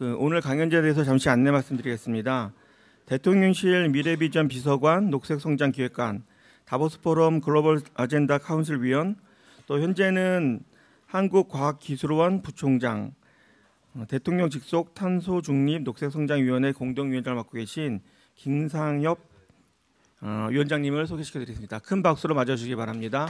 그 오늘 강연자에 대해서 잠시 안내 말씀드리겠습니다. 대통령실 미래비전 비서관, 녹색성장기획관, 다보스 포럼 글로벌 아젠다 카운슬 위원, 또 현재는 한국과학기술원 부총장, 어, 대통령 직속 탄소 중립 녹색성장위원회 공동위원장을 맡고 계신 김상엽 어, 위원장님을 소개시켜드리겠습니다. 큰 박수로 맞아주시기 바랍니다.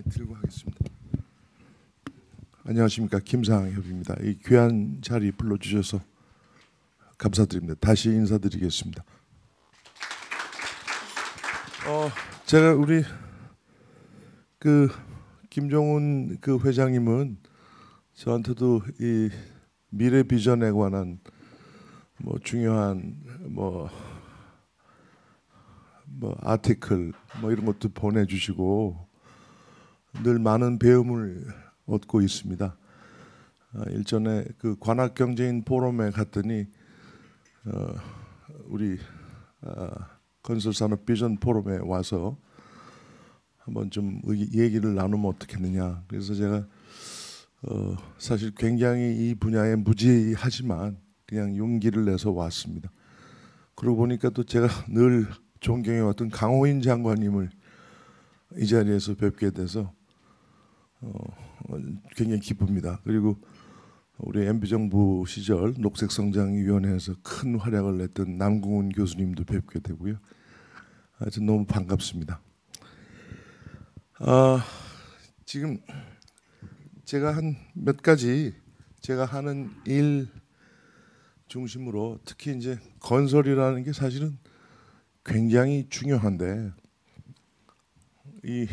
들고 하겠습니다. 안녕하십니까 김상협입니다. 이 귀한 자리 불러주셔서 감사드립니다. 다시 인사드리겠습니다. 어, 제가 우리 그 김종훈 그 회장님은 저한테도 이 미래 비전에 관한 뭐 중요한 뭐뭐 뭐 아티클 뭐 이런 것도 보내주시고 늘 많은 배움을 얻고 있습니다. 어, 일전에 그 관악 경제인 포럼에 갔더니 어, 우리 아, 건설산업 비전 포럼에 와서 한번 좀 얘기를 나누면 어떻겠느냐. 그래서 제가 어, 사실 굉장히 이 분야에 무지하지만 그냥 용기를 내서 왔습니다. 그러고 보니까 또 제가 늘 존경해왔던 강호인 장관님을 이 자리에서 뵙게 돼서 어, 굉장히 기쁩니다. 그리고 우리 MB 정부 시절 녹색성장위원회에서 큰 활약을 했던 남궁훈 교수님도 뵙게 되고요. 아주 너무 반갑습니다. 아, 지금 제가 한 몇 가지 제가 하는 일 중심으로 특히 이제 건설이라는 게 사실은 굉장히 중요한데 이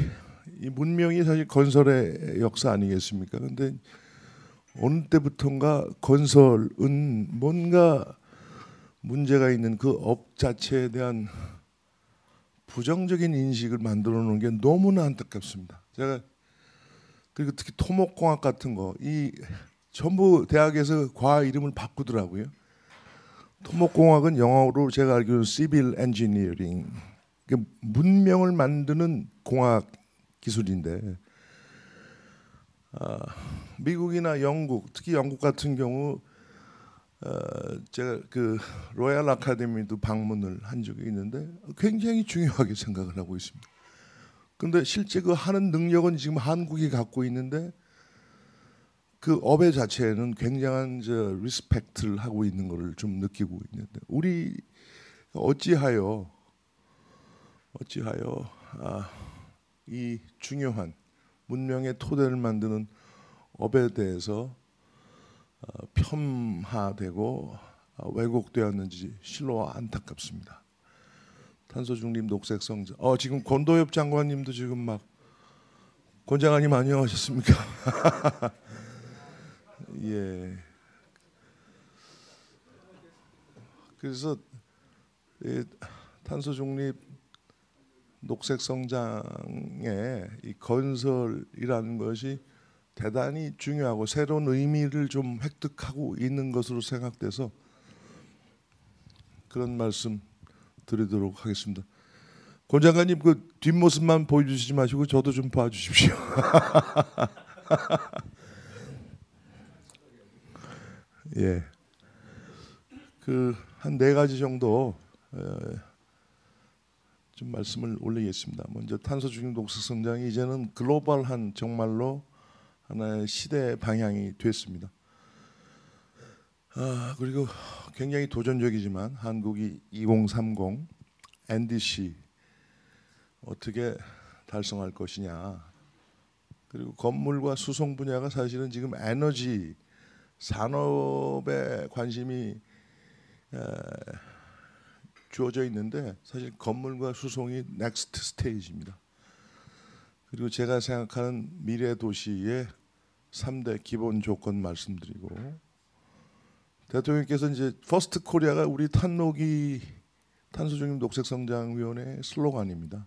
이 문명이 사실 건설의 역사 아니겠습니까? 근데 어느 때부턴가 건설은 뭔가 문제가 있는 그 업 자체에 대한 부정적인 인식을 만들어 놓은 게 너무나 안타깝습니다. 제가 그리고 특히 토목공학 같은 거 이 전부 대학에서 과 이름을 바꾸더라고요. 토목공학은 영어로 제가 알기로는 시빌 엔지니어링 그러니까 문명을 만드는 공학 기술인데 아, 미국이나 영국, 특히 영국 같은 경우 어, 제가 그 로얄 아카데미도 방문을 한 적이 있는데 굉장히 중요하게 생각을 하고 있습니다. 근데 실제 그 하는 능력은 지금 한국이 갖고 있는데 그 업의 자체에는 굉장한 저 리스펙트를 하고 있는 것을 좀 느끼고 있는데 우리 어찌하여 어찌하여 아이 중요한 문명의 토대를 만드는 업에 대해서 어, 폄하되고 어, 왜곡되었는지 실로 안타깝습니다. 탄소 중립 녹색 성장. 어 지금 권도엽 장관님도 지금 막 권장관님 안녕하셨습니까? 예. 그래서 탄소 중립 녹색 성장의 이 건설이라는 것이 대단히 중요하고 새로운 의미를 좀 획득하고 있는 것으로 생각돼서 그런 말씀 드리도록 하겠습니다. 권 장관님 그 뒷모습만 보여주시지 마시고 저도 좀 봐주십시오. 예, 그 한 네 가지 정도. 좀 말씀을 올리겠습니다. 먼저 탄소 중독성 성장이 이제는 글로벌한 정말로 하나의 시대 방향이 됐습니다. 아, 그리고 굉장히 도전적이지만 한국이 2030 NDC 어떻게 달성할 것이냐. 그리고 건물과 수송 분야가 사실은 지금 에너지 산업에 관심이 에, 주어져 있는데 사실 건물과 수송이 넥스트 스테이지입니다. 그리고 제가 생각하는 미래 도시의 3대 기본 조건 말씀드리고 대통령께서 이제 퍼스트 코리아가 우리 탄로기 탄소중립 녹색성장위원회 슬로건입니다.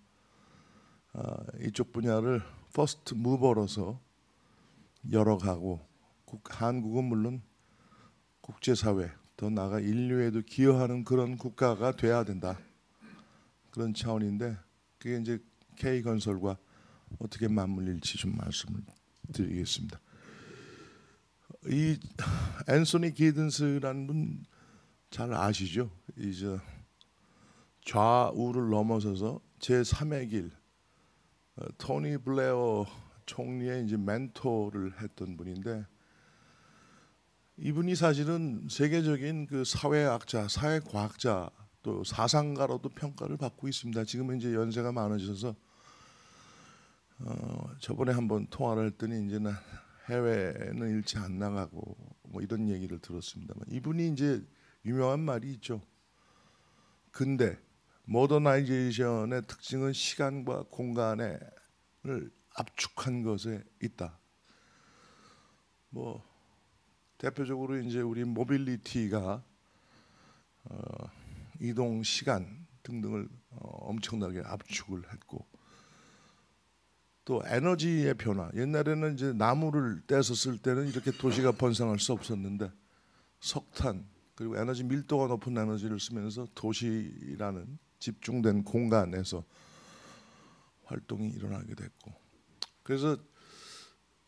아, 이쪽 분야를 퍼스트 무버로서 열어가고 국, 한국은 물론 국제사회 더 나아가 인류에도 기여하는 그런 국가가 돼야 된다. 그런 차원인데 그게 이제 K 건설과 어떻게 맞물릴지 좀 말씀을 드리겠습니다. 이 앤소니 기든스라는 분 잘 아시죠? 이제 좌우를 넘어서서 제 3의 길 어, 토니 블레어 총리의 이제 멘토를 했던 분인데 이분이 사실은 세계적인 그 사회학자, 사회과학자 또 사상가로도 평가를 받고 있습니다. 지금 이제 연세가 많으셔서 어, 저번에 한번 통화를 했더니 이제는 해외는 일치 안 나가고 뭐 이런 얘기를 들었습니다만 이분이 이제 유명한 말이 있죠. 근데 모더나이제이션의 특징은 시간과 공간을 압축한 것에 있다. 뭐 대표적으로 이제 우리 모빌리티가 어, 이동 시간 등등을 어, 엄청나게 압축을 했고 또 에너지의 변화. 옛날에는 이제 나무를 떼서 쓸 때는 이렇게 도시가 번성할 수 없었는데 석탄 그리고 에너지 밀도가 높은 에너지를 쓰면서 도시라는 집중된 공간에서 활동이 일어나게 됐고 그래서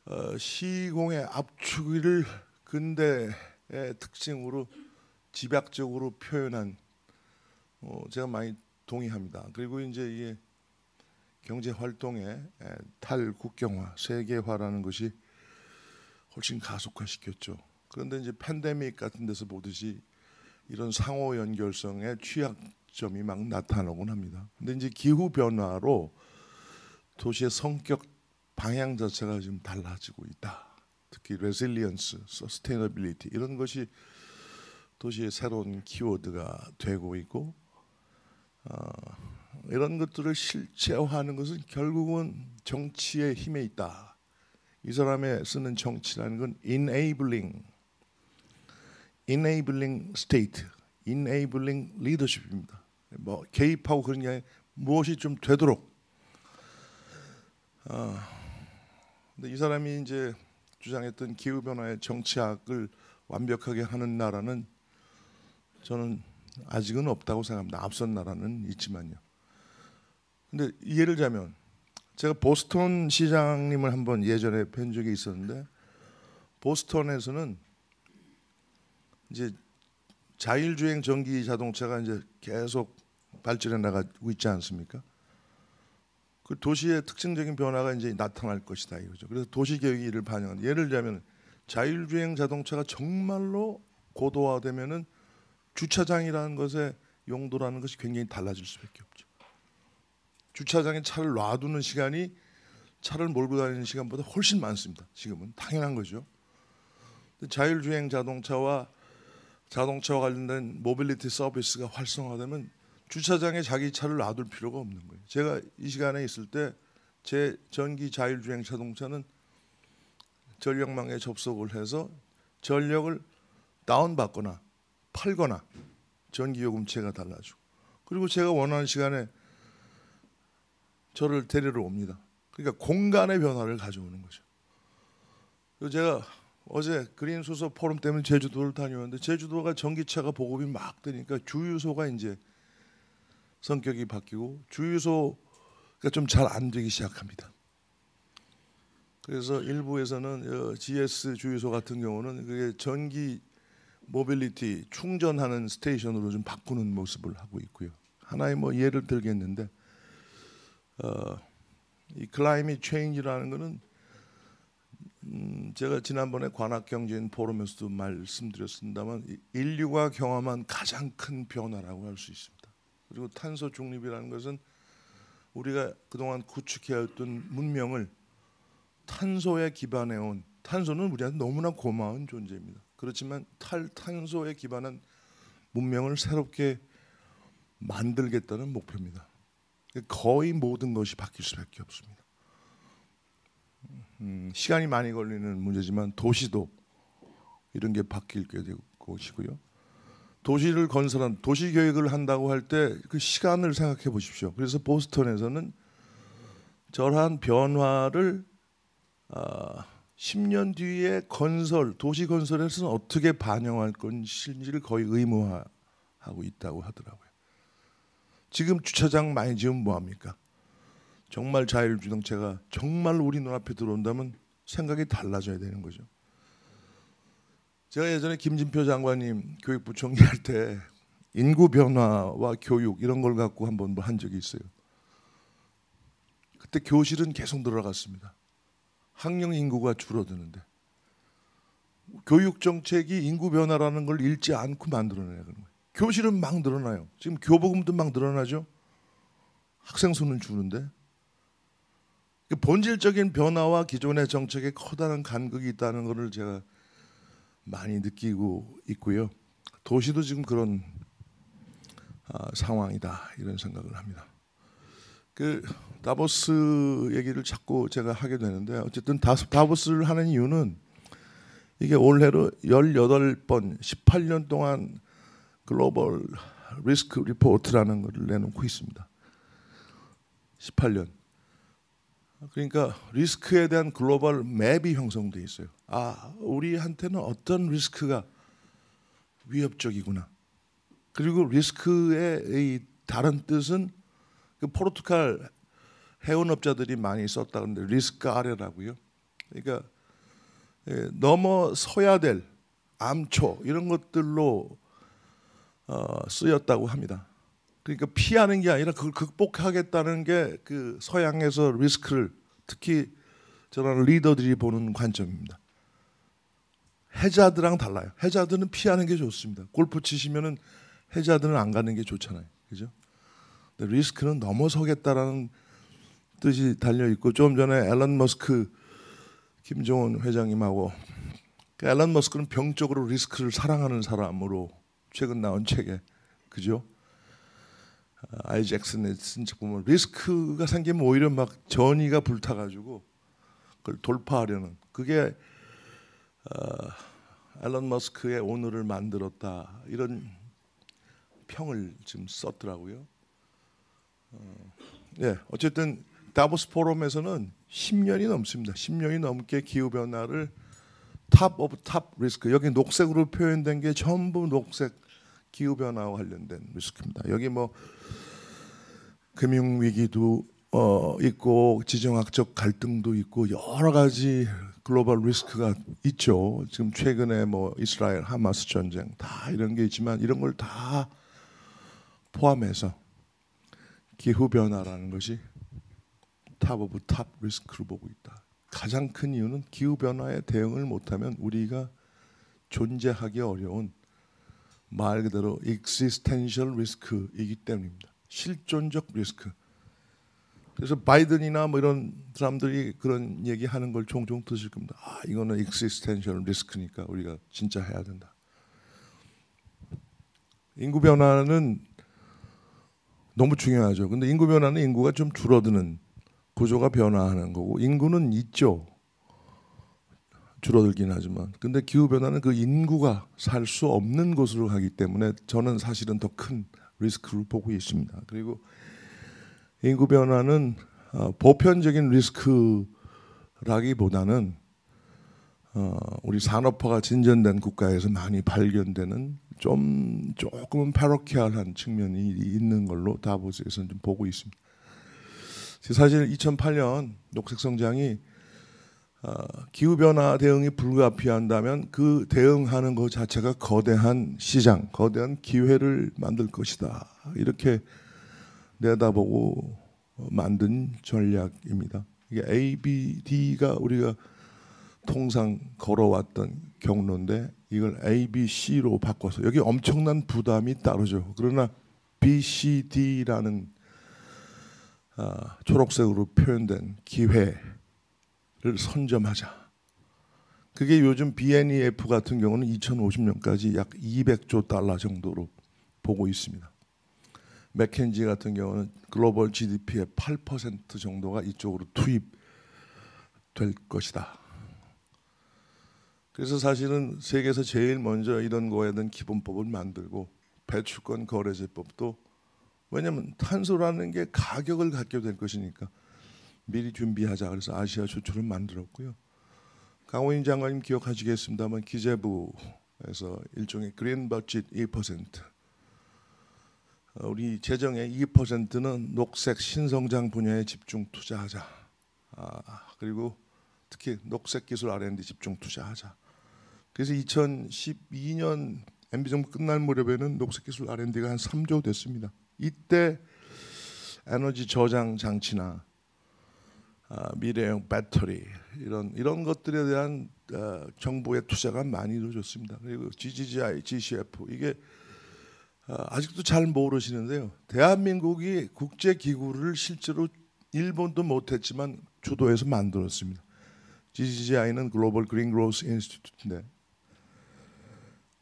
어, 시공의 압축을 근대의 특징으로 집약적으로 표현한 어, 제가 많이 동의합니다. 그리고 이제 이게 경제 활동의 탈국경화, 세계화라는 것이 훨씬 가속화시켰죠. 그런데 이제 팬데믹 같은 데서 보듯이 이런 상호 연결성의 취약점이 막 나타나곤 합니다. 근데 이제 기후 변화로 도시의 성격 방향 자체가 지금 달라지고 있다. 특히 레실리언스, 서스테이너빌리티 이런 것이 도시의 새로운 키워드가 되고 있고 어, 이런 것들을 실체화하는 것은 결국은 정치의 힘에 있다. 이 사람의 쓰는 정치라는 건 enabling, enabling state, enabling leadership입니다. 뭐 개입하고 그런 게 무엇이 좀 되도록. 어, 근데 이 사람이 이제 주장했던 기후 변화의 정치학을 완벽하게 하는 나라는 저는 아직은 없다고 생각합니다. 앞선 나라는 있지만요. 근데 예를 들자면 제가 보스턴 시장님을 한번 예전에 뵌 적이 있었는데 보스턴에서는 이제 자율주행 전기 자동차가 이제 계속 발전해 나가고 있지 않습니까? 그 도시의 특징적인 변화가 이제 나타날 것이다 이거죠. 그래서 도시 계획이 이를 반영한. 예를 들면 자율주행 자동차가 정말로 고도화되면은 주차장이라는 것의 용도라는 것이 굉장히 달라질 수밖에 없죠. 주차장에 차를 놔두는 시간이 차를 몰고 다니는 시간보다 훨씬 많습니다. 지금은 당연한 거죠. 자율주행 자동차와 자동차와 관련된 모빌리티 서비스가 활성화되면 주차장에 자기 차를 놔둘 필요가 없는 거예요. 제가 이 시간에 있을 때 제 전기 자율주행 자동차는 전력망에 접속을 해서 전력을 다운받거나 팔거나 전기요금체가 달라지고 그리고 제가 원하는 시간에 저를 데리러 옵니다. 그러니까 공간의 변화를 가져오는 거죠. 그리고 제가 어제 그린 수소 포럼 때문에 제주도를 다녀왔는데 제주도가 전기차가 보급이 막 되니까 주유소가 이제 성격이 바뀌고 주유소가 좀 잘 안 되기 시작합니다. 그래서 일부에서는 GS 어, 주유소 같은 경우는 그게 전기 모빌리티 충전하는 스테이션으로 좀 바꾸는 모습을 하고 있고요. 하나의 뭐 예를 들겠는데 어, 이 클라이밋 체인지라는 것은 음, 제가 지난번에 관악경제인 포럼에서도 말씀드렸습니다만 인류가 경험한 가장 큰 변화라고 할 수 있습니다. 그리고 탄소 중립이라는 것은 우리가 그동안 구축해왔던 문명을 탄소에 기반해온 탄소는 우리한테 너무나 고마운 존재입니다. 그렇지만 탈 탄소에 기반한 문명을 새롭게 만들겠다는 목표입니다. 거의 모든 것이 바뀔 수밖에 없습니다. 음, 시간이 많이 걸리는 문제지만 도시도 이런 게 바뀔 것이고요. 도시를 건설한 도시 계획을 한다고 할 때 그 시간을 생각해 보십시오. 그래서 보스턴에서는 저러한 변화를 어, 아, 10년 뒤에 건설 도시 건설에서는 어떻게 반영할 건지를 거의 의무화하고 있다고 하더라고요. 지금 주차장 많이 지으면 뭐 합니까? 정말 자율주행차가 정말 우리 눈앞에 들어온다면 생각이 달라져야 되는 거죠. 제가 예전에 김진표 장관님 교육부 총리 할 때 인구 변화와 교육 이런 걸 갖고 한 번 한 적이 있어요. 그때 교실은 계속 늘어갔습니다. 학령 인구가 줄어드는데 교육 정책이 인구 변화라는 걸 읽지 않고 만들어내는 거예요. 교실은 막 늘어나요. 지금 교복음도 막 늘어나죠. 학생 수는 주는데 그 본질적인 변화와 기존의 정책에 커다란 간극이 있다는 것을 제가 많이 느끼고 있고요. 도시도 지금 그런 아, 상황이다 이런 생각을 합니다. 그 다보스 얘기를 자꾸 제가 하게 되는데 어쨌든 다보스를 하는 이유는 이게 올해로 18번 18년 동안 글로벌 리스크 리포트라는 것을 내놓고 있습니다. 18년 그러니까 리스크에 대한 글로벌 맵이 형성돼 있어요. 아, 우리한테는 어떤 리스크가 위협적이구나. 그리고 리스크의 다른 뜻은 그 포르투갈 해운업자들이 많이 썼다 그데 리스크 아래라고요. 그러니까 예, 넘어서야 될 암초 이런 것들로 어, 쓰였다고 합니다. 그러니까 피하는 게 아니라 그걸 극복하겠다는 게 그 서양에서 리스크를 특히 저런 리더들이 보는 관점입니다. 해자들랑 달라요. 해자들은 피하는 게 좋습니다. 골프 치시면은 해자들은 안 가는 게 좋잖아요. 그죠? 근데 리스크는 넘어서겠다라는 뜻이 달려 있고 좀 전에 앨런 머스크 김정은 회장님하고 그 앨런 머스크는 병적으로 리스크를 사랑하는 사람으로 최근 나온 책에 그죠? 아이 잭슨의 쓴 작품은 리스크가 생기면 오히려 막 전이가 불타가지고 그걸 돌파하려는 그게 어, 앨런 머스크의 오늘을 만들었다 이런 평을 지금 썼더라고요. 어, 예, 어쨌든 다보스 포럼에서는 10년이 넘습니다. 10년이 넘게 기후 변화를 탑 오브 탑 리스크 여기 녹색으로 표현된 게 전부 녹색 기후 변화와 관련된 리스크입니다. 여기 뭐 금융 위기도 어, 있고 지정학적 갈등도 있고 여러 가지 글로벌 리스크가 있죠. 지금 최근에 뭐 이스라엘 하마스 전쟁 다 이런 게 있지만 이런 걸 다 포함해서 기후 변화라는 것이 탑 오브 탑 리스크로 보고 있다. 가장 큰 이유는 기후 변화에 대응을 못하면 우리가 존재하기 어려운 말 그대로 e x i s t e n t 이기 때문입니다. 실존적 리스크. 그래서 바이든이나 뭐 이런 사람들이 그런 얘기하는 걸 종종 드실 겁니다. 아 이거는 익시스텐셜 리스크니까 우리가 진짜 해야 된다. 인구 변화는 너무 중요하죠. 근데 인구 변화는 인구가 좀 줄어드는 구조가 변화하는 거고 인구는 있죠. 줄어들긴 하지만 근데 기후 변화는 그 인구가 살 수 없는 곳으로 가기 때문에 저는 사실은 더큰 리스크를 보고 있습니다. 그리고 인구 변화는 어, 보편적인 리스크라기보다는 어, 우리 산업화가 진전된 국가에서 많이 발견되는 좀 조금은 패러키알한 측면이 있는 걸로 다보스에서좀 보고 있습니다. 사실 2008년 녹색 성장이 어, 기후 변화 대응이 불가피한다면 그 대응하는 것 자체가 거대한 시장, 거대한 기회를 만들 것이다. 이렇게 내다보고 어, 만든 전략입니다. 이게 A, B, D가 우리가 통상 걸어왔던 경로인데 이걸 A, B, C로 바꿔서 여기 엄청난 부담이 따르죠. 그러나 B, C, D라는 아, 초록색으로 표현된 기회 선점하자. 그게 요즘 BNEF 같은 경우는 2050년까지 약 200조 달러 정도로 보고 있습니다. 맥켄지 같은 경우는 글로벌 GDP의 8% 정도가 이쪽으로 투입될 것이다. 그래서 사실은 세계에서 제일 먼저 이런 거에 대한 기본법을 만들고 배출권 거래제법도 왜냐하면 탄소라는 게 가격을 갖게 될 것이니까 미리 준비하자 그래서 아시아 수출를 만들었고요. 강호인 장관님 기억하시겠습니다만 기재부에서 일종의 그린 버짓 2% 어, 우리 재정의 2%는 녹색 신성장 분야에 집중 투자하자. 아, 그리고 특히 녹색 기술 R&D 집중 투자하자. 그래서 2012년 MB 정부 끝날 무렵에는 녹색 기술 R&D가 한 3조 됐습니다. 이때 에너지 저장 장치나 아, 미래형 배터리 이런 이런 것들에 대한 아, 정부의 투자가 많이 이루어졌습니다. 그리고 GGGI, GCF 이게 아, 아직도 잘 모르시는데요. 대한민국이 국제 기구를 실제로 일본도 못했지만 주도해서 만들었습니다. GGGI는 글로벌 그린 그로스 인스티튜트인데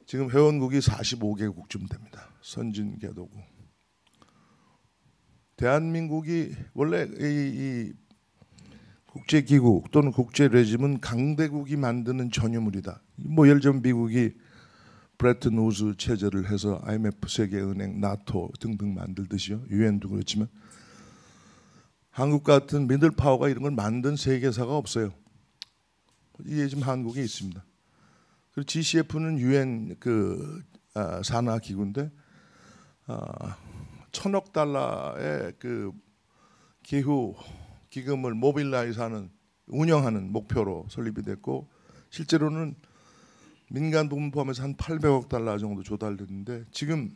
지금 회원국이 45개국쯤 됩니다. 선진개도국. 대한민국이 원래 이, 이 국제기구 또는 국제레짐은 강대국이 만드는 전유물이다. 뭐 예를 들면 미국이 브레튼 우즈 체제를 해서 IMF, 세계은행, 나토 등등 만들듯이요. 유엔도 그렇지만 한국 같은 미들 파워가 이런 걸 만든 세계사가 없어요. 이게 지금 한국에 있습니다. 그리고 GCF는 유엔 그 아, 산하 기구인데 아, 천억 달러의 그 기후 기금을 모빌라이즈하는 운영하는 목표로 설립이 됐고 실제로는 민간 돈 포함해서 한 800억 달러 정도 조달됐는데 지금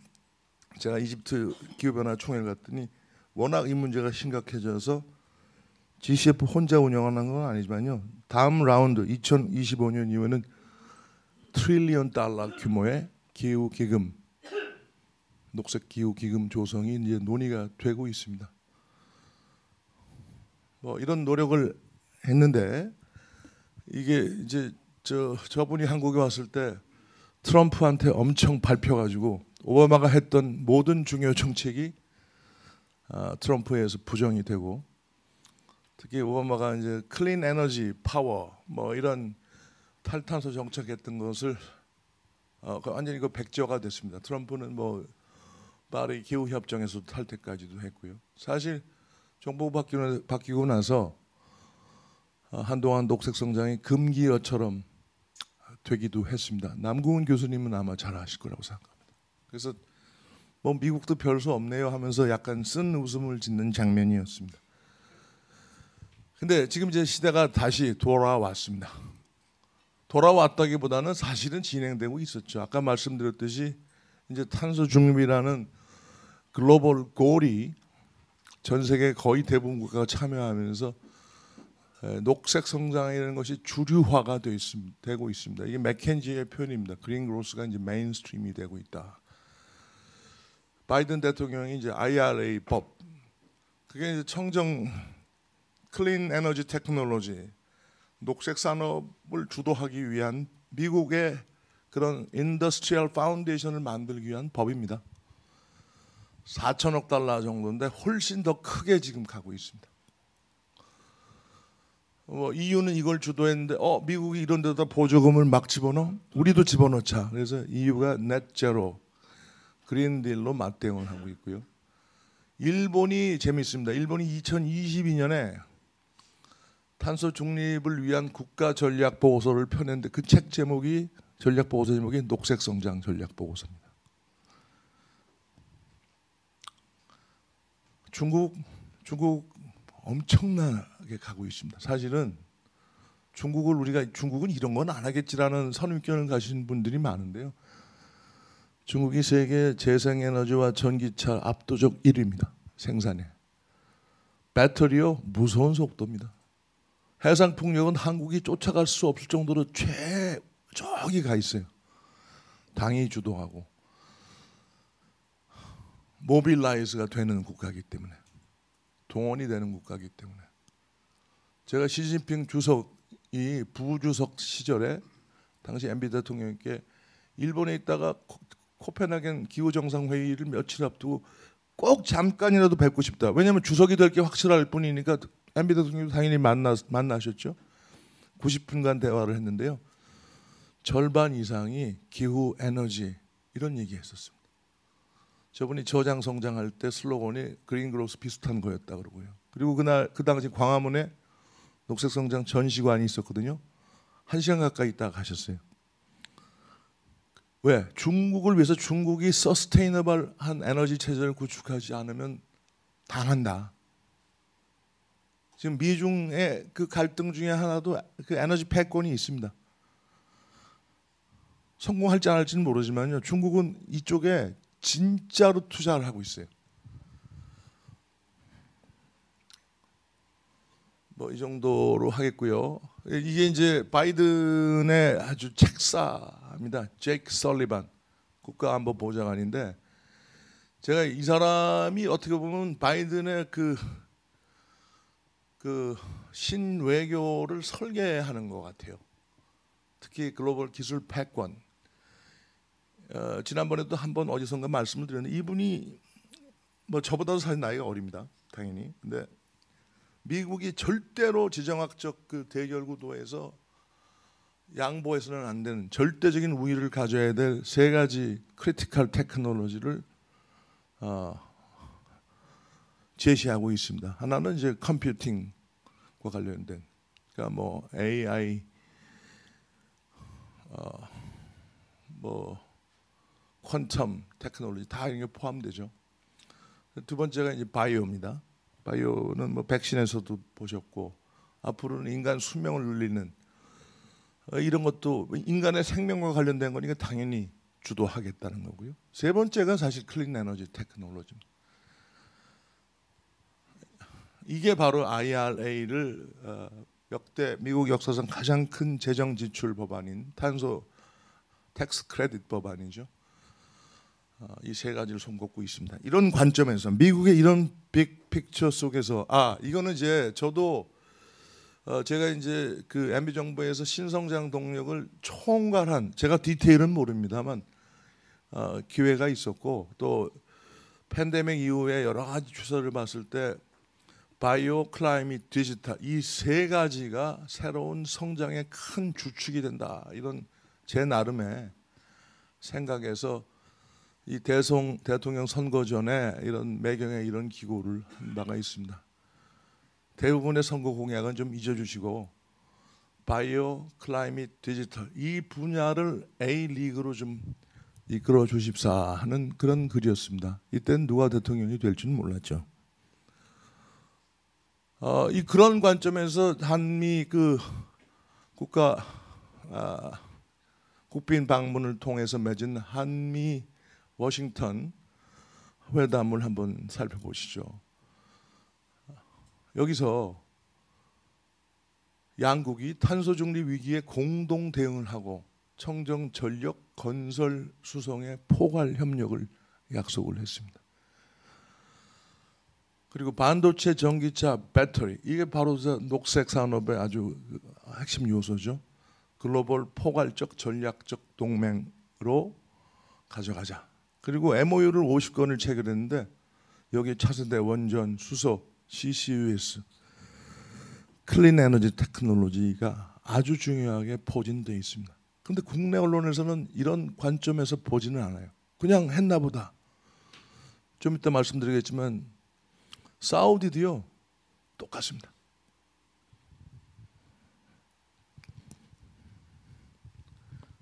제가 이집트 기후변화 총회를 갔더니 워낙 이 문제가 심각해져서 GCF 혼자 운영하는 건 아니지만요. 다음 라운드 2025년 이후에는 트릴리언 달러 규모의 기후 기금, 녹색 기후 기금 조성이 이제 논의가 되고 있습니다. 뭐 이런 노력을 했는데 이게 이제 저 저분이 한국에 왔을 때 트럼프한테 엄청 발표가지고 오바마가 했던 모든 중요 정책이 아, 트럼프에서 부정이 되고 특히 오바마가 이제 클린 에너지 파워 뭐 이런 탈탄소 정책했던 것을 어, 그 완전히 그 백지화가 됐습니다. 트럼프는 뭐 파리 기후 협정에서도 탈퇴까지도 했고요. 사실 정부 바뀌고, 바뀌고 나서 어, 한동안 녹색 성장이 금기어처럼 되기도 했습니다. 남궁은 교수님은 아마 잘 아실 거라고 생각합니다. 그래서 뭐 미국도 별 수 없네요 하면서 약간 쓴 웃음을 짓는 장면이었습니다. 근데 지금 이제 시대가 다시 돌아왔습니다. 돌아왔다기보다는 사실은 진행되고 있었죠. 아까 말씀드렸듯이 이제 탄소 중립이라는 글로벌 골이 전 세계 거의 대부분 국가가 참여하면서 녹색 성장이라는 것이 주류화가 되고 있습니다. 이게 맥켄지의 표현입니다. 그린 그로스가 이제 메인스트림이 되고 있다. 바이든 대통령이 이제 IRA 법 그게 이제 청정 클린 에너지 테크놀로지 녹색 산업을 주도하기 위한 미국의 그런 인더스트리얼 파운데이션을 만들기 위한 법입니다. 4천억 달러 정도인데 훨씬 더 크게 지금 가고 있습니다. 뭐 EU는 이걸 주도했는데 어 미국이 이런 데다 보조금을 막 집어넣어? 우리도 집어넣자. 그래서 EU가 넷 제로 그린딜로 맞대응을 하고 있고요. 일본이 재미있습니다. 일본이 2022년에 탄소 중립을 위한 국가 전략 보고서를 펴냈는데 그 책 제목이 전략 보고서 제목이 녹색 성장 전략 보고서입니다. 중국 중국 엄청나게 가고 있습니다. 사실은 중국을 우리가 중국은 이런 건 안 하겠지라는 선입견을 가신 분들이 많은데요. 중국이 세계 재생에너지와 전기차 압도적 1위입니다. 생산에. 배터리요 무서운 속도입니다. 해상 풍력은 한국이 쫓아갈 수 없을 정도로 최 저기 가 있어요. 당이 주도하고 모빌라이즈가 되는 국가이기 때문에 동원이 되는 국가이기 때문에 제가 시진핑 주석이 부주석 시절에 당시 MB 대통령께 일본에 있다가 코펜하겐 기후 정상 회의를 며칠 앞두고 꼭 잠깐이라도 뵙고 싶다. 왜냐하면 주석이 될 게 확실할 뿐이니까 MB 대통령도 당연히 만나 만나셨죠. 90분간 대화를 했는데요. 절반 이상이 기후 에너지 이런 얘기했었습니다. 저분이 저장 성장할 때 슬로건이 그린그로스 비슷한 거였다 그러고요. 그리고 그날 그 당시 광화문에 녹색 성장 전시관이 있었거든요. 한 시간 가까이 있다 가셨어요. 왜? 중국을 위해서 중국이 서스테이너블한 에너지 체제를 구축하지 않으면 당한다. 지금 미중의 그 갈등 중에 하나도 그 에너지 패권이 있습니다. 성공할지 안 할지는 모르지만요. 중국은 이쪽에 진짜로 투자를 하고 있어요. 뭐 이 정도로 하겠고요. 이게 이제 바이든의 아주 책사입니다. 잭 설리반 국가안보보좌관인데 제가 이 사람이 어떻게 보면 바이든의 그, 그 신외교를 설계하는 것 같아요. 특히 글로벌 기술 패권 어, 지난번에도 한 번 어디선가 말씀을 드렸는데 이분이 뭐 저보다도 사실 나이가 어립니다. 당연히. 근데 미국이 절대로 지정학적 그 대결 구도에서 양보해서는 안 되는 절대적인 우위를 가져야 될 세 가지 크리티컬 테크놀로지를 어, 제시하고 있습니다. 하나는 이제 컴퓨팅과 관련된 그러니까 뭐 AI 어, 뭐 퀀텀 테크놀로지 다 이런 게 포함되죠. 두 번째가 이제 바이오입니다. 바이오는 뭐 백신에서도 보셨고 앞으로는 인간 수명을 늘리는 어, 이런 것도 인간의 생명과 관련된 거니까 당연히 주도하겠다는 거고요. 세 번째가 사실 클린 에너지 테크놀로지입니다. 이게 바로 IRA를 어, 역대 미국 역사상 가장 큰 재정 지출 법안인 탄소 텍스 크레딧 법안이죠. 어, 이세 가지를 손꼽고 있습니다. 이런 관점에서 미국의 이런 빅픽처 속에서 아 이거는 이제 저도 어, 제가 이제 그 MB 정부에서 신성장 동력을 총괄한 제가 디테일은 모릅니다만 어, 기회가 있었고 또 팬데믹 이후에 여러 가지 추세를 봤을 때 바이오, 클라이밋, 디지털 이 세 가지가 새로운 성장의 큰 주축이 된다 이런 제 나름의 생각에서 이 대성 대통령 선거 전에 이런 매경에 이런 기고를 한 바가 있습니다. 대부분의 선거 공약은 좀 잊어주시고 바이오, 클라이밋, 디지털 이 분야를 A 리그로 좀 이끌어 주십사 하는 그런 글이었습니다. 이땐 누가 대통령이 될지는 몰랐죠. 어, 이 그런 관점에서 한미 그 국가 아, 국빈 방문을 통해서 맺은 한미 워싱턴 회담을 한번 살펴보시죠. 여기서 양국이 탄소 중립 위기에 공동 대응을 하고 청정 전력 건설 수송의 포괄 협력을 약속을 했습니다. 그리고 반도체, 전기차, 배터리 이게 바로 녹색 산업의 아주 핵심 요소죠. 글로벌 포괄적 전략적 동맹으로 가져가자. 그리고 MOU를 50건을 체결했는데 여기 차세대 원전, 수소, CCUS, 클린 에너지 테크놀로지가 아주 중요하게 포진되어 있습니다. 그데 국내 언론에서는 이런 관점에서 보지는 않아요. 그냥 했나 보다. 좀 이따 말씀드리겠지만 사우디도요. 똑같습니다.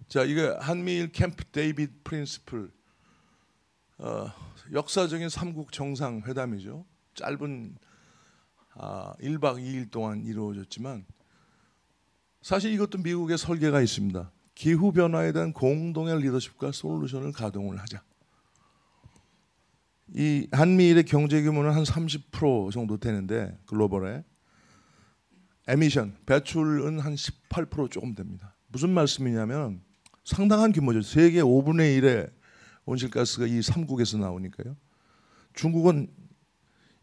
자, 이게 한미일 캠프 데이비 프린스플 어, 역사적인 삼국 정상회담이죠. 짧은 아, 1박 2일 동안 이루어졌지만 사실 이것도 미국의 설계가 있습니다. 기후 변화에 대한 공동의 리더십과 솔루션을 가동을 하자. 이 한미일의 경제 규모는 한 30% 정도 되는데 글로벌에 에미션 배출은 한 18% 조금 됩니다. 무슨 말씀이냐면 상당한 규모죠. 세계 5분의 1의 온실가스가 이 3국에서 나오니까요. 중국은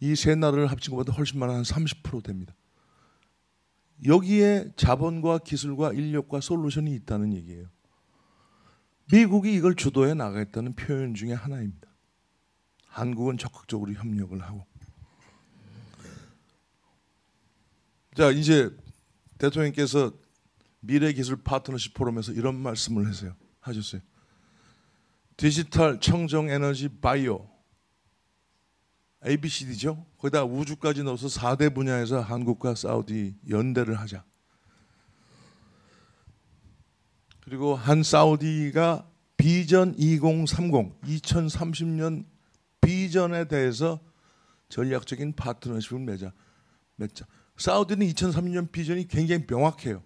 이 세 나라를 합친 것보다 훨씬 많아 한 30% 됩니다. 여기에 자본과 기술과 인력과 솔루션이 있다는 얘기예요. 미국이 이걸 주도해 나가겠다는 표현 중에 하나입니다. 한국은 적극적으로 협력을 하고. 자, 이제 대통령께서 미래 기술 파트너십 포럼에서 이런 말씀을 하세요. 하셨어요. 디지털, 청정, 에너지, 바이오. ABCD죠. 거기다 우주까지 넣어서 4대 분야에서 한국과 사우디 연대를 하자. 그리고 한 사우디가 비전 2030, 2030년 비전에 대해서 전략적인 파트너십을 맺자. 맺자. 사우디는 2030년 비전이 굉장히 명확해요.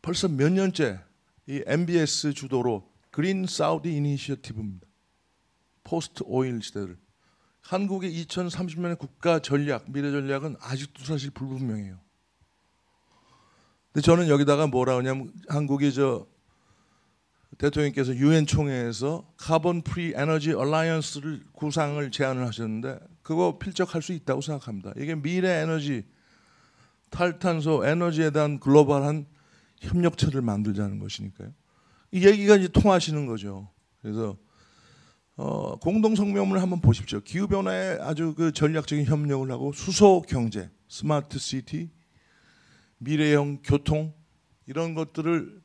벌써 몇 년째 이 MBS 주도로 그린 사우디 이니셔티브입니다. 포스트 오일 시대를 한국의 2030년의 국가 전략, 미래 전략은 아직도 사실 불분명해요. 근데 저는 여기다가 뭐라 하냐면 한국이 저 대통령께서 유엔 총회에서 카본 프리 에너지 얼라이언스를 구상을 제안을 하셨는데 그거 필적할 수 있다고 생각합니다. 이게 미래 에너지 탈탄소 에너지에 대한 글로벌한 협력체를 만들자는 것이니까요. 이 얘기가 이제 통하시는 거죠. 그래서 어, 공동 성명문을 한번 보십시오. 기후 변화에 아주 그 전략적인 협력을 하고 수소 경제, 스마트 시티, 미래형 교통 이런 것들을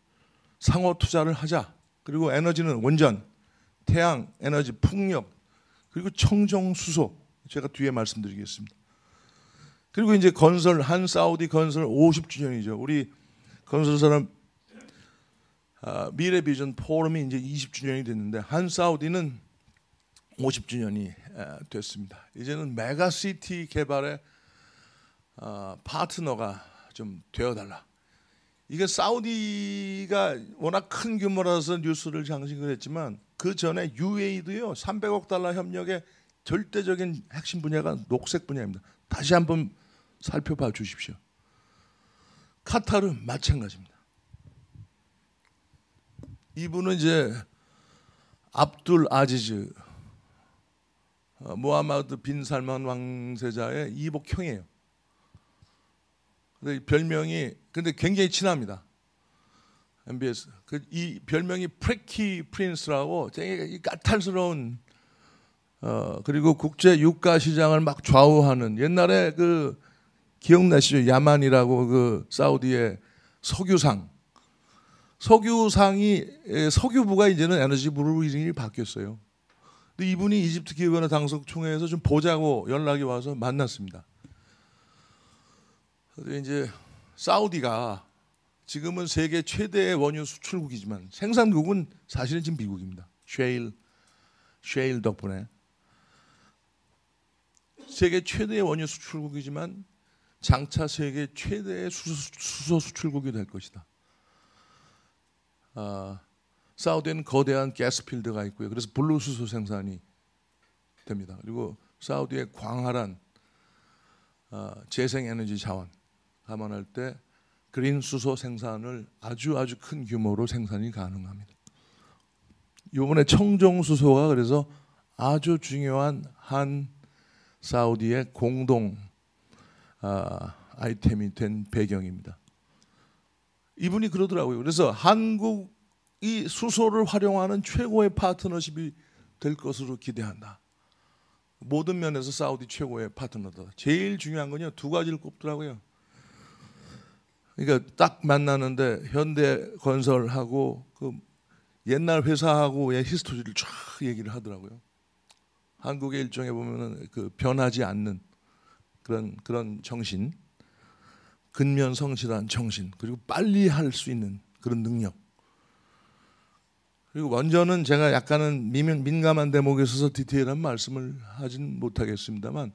상호 투자를 하자. 그리고 에너지는 원전, 태양 에너지, 풍력, 그리고 청정 수소 제가 뒤에 말씀드리겠습니다. 그리고 이제 건설 한 사우디 건설 50주년이죠. 우리 건설 사람 아, 미래 비전 포럼이 이제 20주년이 됐는데 한 사우디는 50주년이 됐습니다. 이제는 메가시티 개발에 아, 파트너가 좀 되어달라. 이게 사우디가 워낙 큰 규모라서 뉴스를 장식을 했지만 그 전에 UAE도요 300억 달러 협력의 절대적인 핵심 분야가 녹색 분야입니다. 다시 한번 살펴봐 주십시오. 카타르 마찬가지입니다. 이분은 이제 압둘 아지즈 어, 모하마드 빈 살만 왕세자의 이복형이에요. 근데 별명이 근데 굉장히 친합니다. MBS 그이 별명이 프레키 프린스라고 되게 까탈스러운 어 그리고 국제 유가 시장을 막 좌우하는 옛날에 그 기억나시죠 야만이라고 그 사우디의 석유상 석유상이 석유부가 이제는 에너지부로 이름이 바뀌었어요. 근데 이분이 이집트 기후변화 당석총회에서 좀 보자고 연락이 와서 만났습니다. 근데 이제 사우디가 지금은 세계 최대의 원유 수출국이지만 생산국은 사실은 지금 미국입니다. 쉐일 쉐일 덕분에 세계 최대의 원유 수출국이지만 장차 세계 최대의 수소, 수출국이 될 것이다. 어, 사우디에는 거대한 가스필드가 있고요. 그래서 블루수소 생산이 됩니다. 그리고 사우디의 광활한 어, 재생에너지 자원 감안할 때 그린 수소 생산을 아주 아주 큰 규모로 생산이 가능합니다. 이번에 청정 수소가 그래서 아주 중요한 한 사우디의 공동 아, 이템이된 배경입니다. 이분이 그러더라고요. 그래서 한국이 수소를 활용하는 최고의 파트너십이 될 것으로 기대한다. 모든 면에서 사우디 최고의 파트너다. 제일 중요한 건요 두 가지를 꼽더라고요. 그러니까 딱 만나는데 현대 건설하고 그 옛날 회사하고의 히스토리를 쫙 얘기를 하더라고요. 한국의 일종에 보면은 그 변하지 않는 그런 그런 정신 근면 성실한 정신 그리고 빨리 할 수 있는 그런 능력 그리고 원전은 제가 약간은 미면, 민감한 대목에 있어서 디테일한 말씀을 하진 못하겠습니다만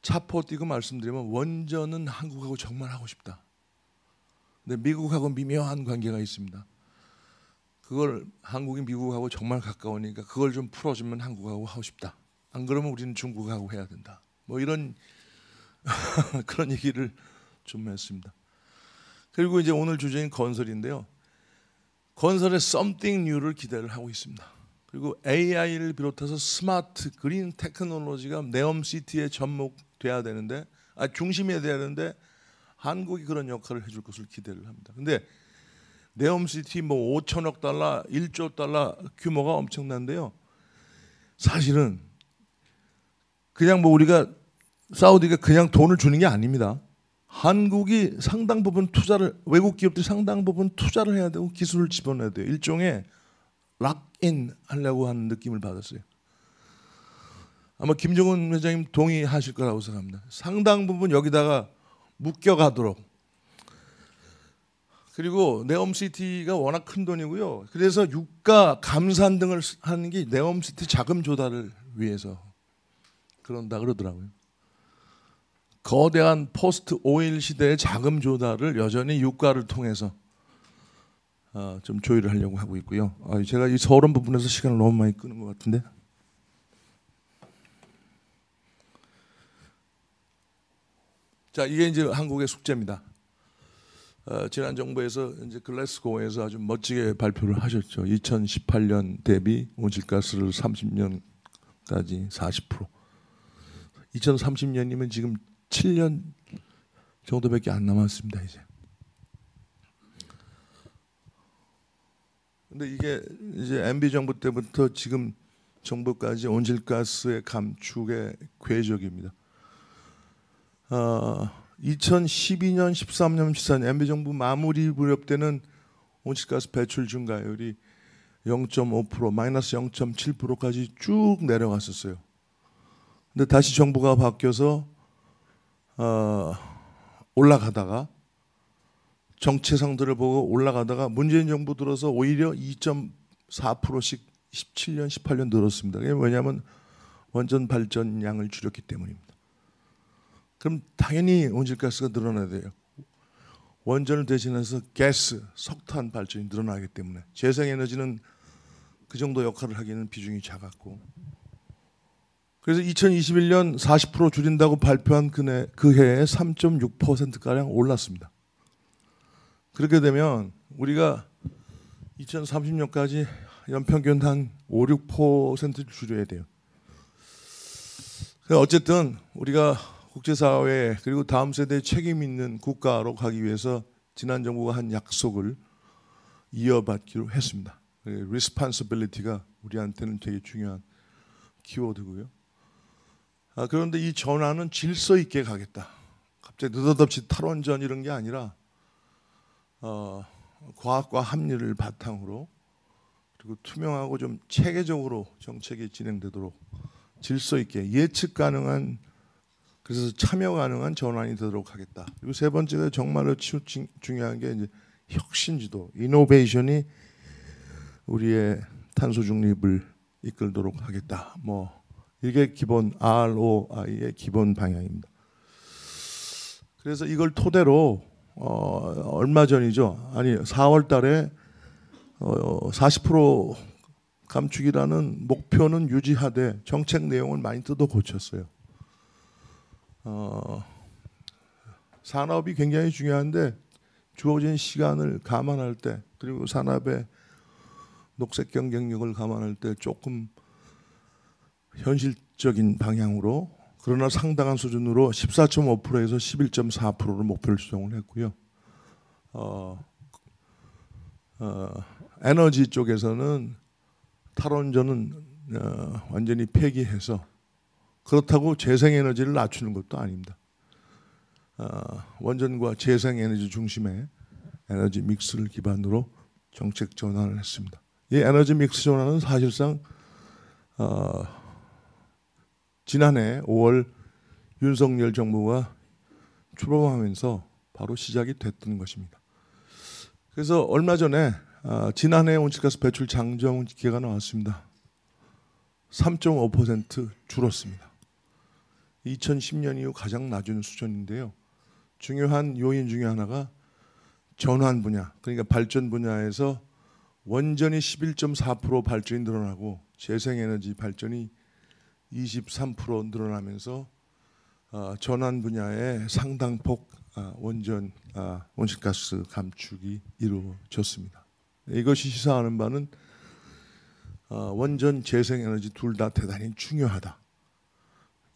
차포 띄고 말씀드리면 원전은 한국하고 정말 하고 싶다. 근데 미국하고 미묘한 관계가 있습니다. 그걸 한국이 미국하고 정말 가까우니까 그걸 좀 풀어주면 한국하고 하고 싶다. 안 그러면 우리는 중국하고 해야 된다. 뭐 이런 그런 얘기를 준비했습니다. 그리고 이제 오늘 주제인 건설인데요. 건설의 something new를 기대를 하고 있습니다. 그리고 AI를 비롯해서 스마트 그린 테크놀로지가 네엄시티에 접목돼야 되는데 아, 중심이 돼야 되는데 한국이 그런 역할을 해줄 것을 기대를 합니다. 근데 네엄시티 뭐 5천억 달러, 1조 달러 규모가 엄청난데요. 사실은 그냥 뭐 우리가 사우디가 그냥 돈을 주는 게 아닙니다. 한국이 상당 부분 투자를 외국 기업들이 상당 부분 투자를 해야 되고 기술을 집어넣어야 돼요. 일종의 락인 하려고 하는 느낌을 받았어요. 아마 김정은 회장님 동의하실 거라고 생각합니다. 상당 부분 여기다가 묶여가도록 그리고 네옴시티가 워낙 큰 돈이고요. 그래서 유가 감산 등을 하는 게 네옴시티 자금 조달을 위해서 그런다 그러더라고요. 거대한 포스트 오일 시대의 자금 조달을 여전히 유가를 통해서 아, 좀 조율을 하려고 하고 있고요. 아, 제가 이 서론 부분에서 시간을 너무 많이 끄는 것 같은데. 자, 이게 이제 한국의 숙제입니다. 아, 지난 정부에서 이제 글래스고에서 아주 멋지게 발표를 하셨죠. 2018년 대비 온실가스를 30년까지 40%. 2030년이면 지금 7년 정도밖에 안 남았습니다 이제. 근데 이게 이제 MB 정부 때부터 지금 정부까지 온실가스의 감축의 궤적입니다. 어, 2012년, 13년, 14년 MB 정부 마무리 무렵 때는 온실가스 배출 증가율이 0.5% 마이너스 0.7%까지 쭉 내려갔었어요. 근데 다시 정부가 바뀌어서 어, 올라가다가 정체성들을 보고 올라가다가 문재인 정부 들어서 오히려 2.4%씩 17년, 18년 늘었습니다. 그게 왜냐면 원전 발전량을 줄였기 때문입니다. 그럼 당연히 온실가스가 늘어나야 돼요. 원전을 대신해서 가스, 석탄 발전이 늘어나기 때문에 재생에너지는 그 정도 역할을 하기에는 비중이 작았고 그래서 2021년 40% 줄인다고 발표한 그해, 그 해에 3.6%가량 올랐습니다. 그렇게 되면 우리가 2030년까지 연평균 한 5, 6% 줄여야 돼요. 그러니까 어쨌든 우리가 국제사회 그리고 다음 세대에 책임 있는 국가로 가기 위해서 지난 정부가 한 약속을 이어받기로 했습니다. 리스판스빌리티가 우리한테는 되게 중요한 키워드고요. 아, 그런데 이전화는 질서 있게 가겠다. 갑자기 느닷없이 탈원전 이런 게 아니라 어, 과학과 합리를 바탕으로 그리고 투명하고 좀 체계적으로 정책이 진행되도록 질서 있게 예측 가능한 그래서 참여 가능한 전환이 되도록 하겠다. 그리고 세 번째가 정말로 중요한 게 이제 혁신지도, 이노베이션이 우리의 탄소 중립을 이끌도록 하겠다. 뭐 이게 기본 ROI의 기본 방향입니다. 그래서 이걸 토대로 어, 얼마 전이죠. 아니 4월 달에 어, 40% 감축이라는 목표는 유지하되 정책 내용을 많이 뜯어 고쳤어요. 어, 산업이 굉장히 중요한데 주어진 시간을 감안할 때 그리고 산업의 녹색 경쟁력을 감안할 때 조금 현실적인 방향으로 그러나 상당한 수준으로 14.5%에서 11.4%를 목표로 수정을 했고요. 어, 어, 에너지 쪽에서는 탈원전은 어, 완전히 폐기해서 그렇다고 재생에너지를 낮추는 것도 아닙니다. 어, 원전과 재생에너지 중심의 에너지 믹스를 기반으로 정책 전환을 했습니다. 이 에너지 믹스 전환은 사실상 어, 지난해 5월 윤석열 정부가 출범하면서 바로 시작이 됐던 것입니다. 그래서 얼마 전에 아, 지난해 온실가스 배출 장정 기계가 나왔습니다. 3.5% 줄었습니다. 2010년 이후 가장 낮은 수준인데요. 중요한 요인 중에 하나가 전환 분야, 그러니까 발전 분야에서 원전이 11.4% 발전이 늘어나고 재생에너지 발전이 23% 늘어나면서 어, 전환 분야의 상당폭 아, 원전 아, 온실가스 감축이 이루어졌습니다. 이것이 시사하는 바는 어, 원전 재생에너지 둘 다 대단히 중요하다.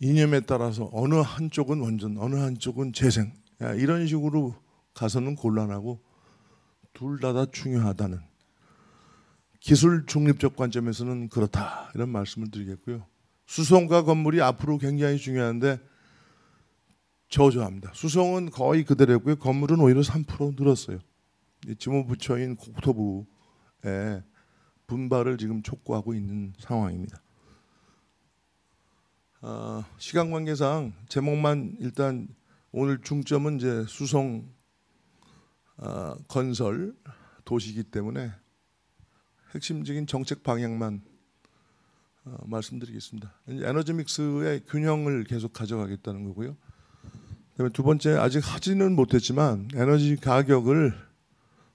이념에 따라서 어느 한쪽은 원전, 어느 한쪽은 재생 이런 식으로 가서는 곤란하고 둘 다 다 중요하다는 기술 중립적 관점에서는 그렇다 이런 말씀을 드리겠고요. 수송과 건물이 앞으로 굉장히 중요한데 저조합니다. 수송은 거의 그대로였고요. 건물은 오히려 3% 늘었어요. 지문부처인 국토부의 분발을 지금 촉구하고 있는 상황입니다. 어, 시간 관계상 제목만 일단 오늘 중점은 이제 수송 어, 아, 건설 도시기 때문에 핵심적인 정책 방향만 어, 말씀드리겠습니다. 에너지 믹스의 균형을 계속 가져가겠다는 거고요. 그다음에 두 번째 아직 하지는 못했지만 에너지 가격을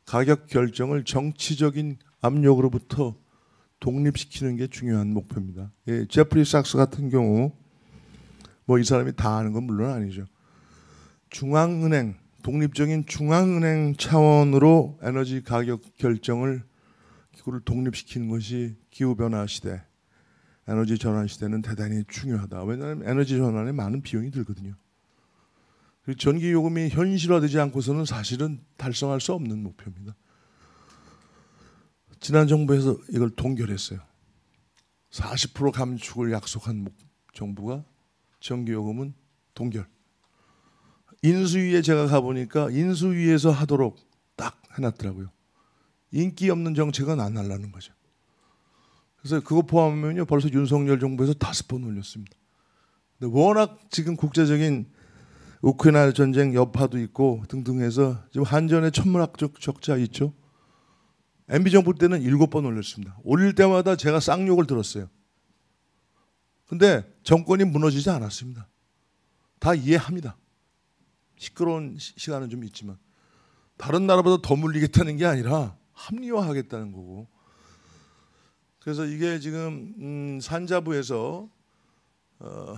가격 결정을 정치적인 압력으로부터 독립시키는 게 중요한 목표입니다. 예, 제프리 삭스 같은 경우 뭐 이 사람이 다 아는 건 물론 아니죠. 중앙은행 독립적인 중앙은행 차원으로 에너지 가격 결정을 기구를 독립시키는 것이 기후 변화 시대 에너지 전환 시대는 대단히 중요하다. 왜냐하면 에너지 전환에 많은 비용이 들거든요. 전기 요금이 현실화되지 않고서는 사실은 달성할 수 없는 목표입니다. 지난 정부에서 이걸 동결했어요. 40% 감축을 약속한 정부가 전기 요금은 동결. 인수위에 제가 가보니까 인수위에서 하도록 딱 해놨더라고요. 인기 없는 정책은 안 하려는 거죠. 그래서 그거 포함하면요 벌써 윤석열 정부에서 다섯 번 올렸습니다. 근데 워낙 지금 국제적인 우크라이나 전쟁 여파도 있고 등등해서 지금 한전의 천문학적 적자 있죠. MB 정부 때는 일곱 번 올렸습니다. 올릴 때마다 제가 쌍욕을 들었어요. 근데 정권이 무너지지 않았습니다. 다 이해합니다. 시끄러운 시간은 좀 있지만 다른 나라보다 더 물리겠다는 게 아니라 합리화하겠다는 거고 그래서 이게 지금 음, 산자부에서 어,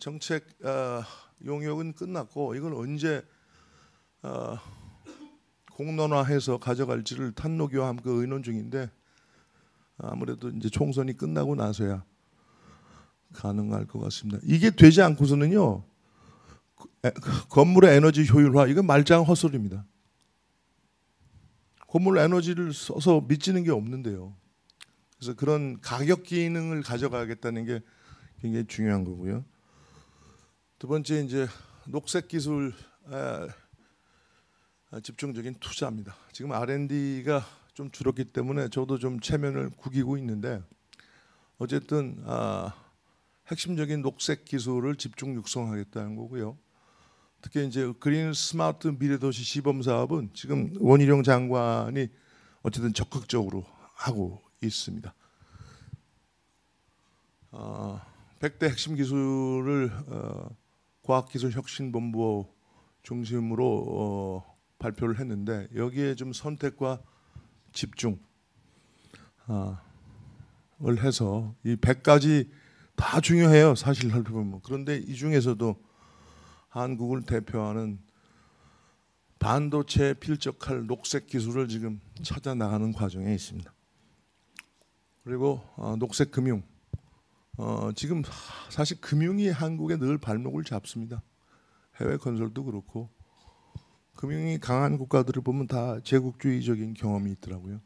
정책 어, 용역은 끝났고 이걸 언제 어, 공론화해서 가져갈지를 탄노교와 함께 의논 중인데 아무래도 이제 총선이 끝나고 나서야 가능할 것 같습니다. 이게 되지 않고서는요 그, 그 건물의 에너지 효율화 이건 말짱 헛소리입니다. 건물 에너지를 써서 미치는 게 없는데요. 그래서 그런 가격 기능을 가져가겠다는 게 굉장히 중요한 거고요. 두 번째 이제 녹색 기술 아, 아, 집중적인 투자입니다. 지금 R&D가 좀 줄었기 때문에 저도 좀 체면을 구기고 있는데 어쨌든 아, 핵심적인 녹색 기술을 집중 육성하겠다는 거고요. 특히 이제 그린 스마트 미래도시 시범 사업은 지금 원희룡 장관이 어쨌든 적극적으로 하고 있습니다. 어, 아, 100대 핵심 기술을 어, 과학기술혁신본부 중심으로 어, 발표를 했는데 여기에 좀 선택과 집중을 아, 해서 이 100가지 다 중요해요. 사실 살펴보면. 그런데 이 중에서도 한국을 대표하는 반도체 필적할 녹색 기술을 지금 찾아 나가는 과정에 있습니다. 그리고 어, 녹색 금융. 어, 지금 사실 금융이 한국에 늘 발목을 잡습니다. 해외 건설도 그렇고 금융이 강한 국가들을 보면 다 제국주의적인 경험이 있더라고요.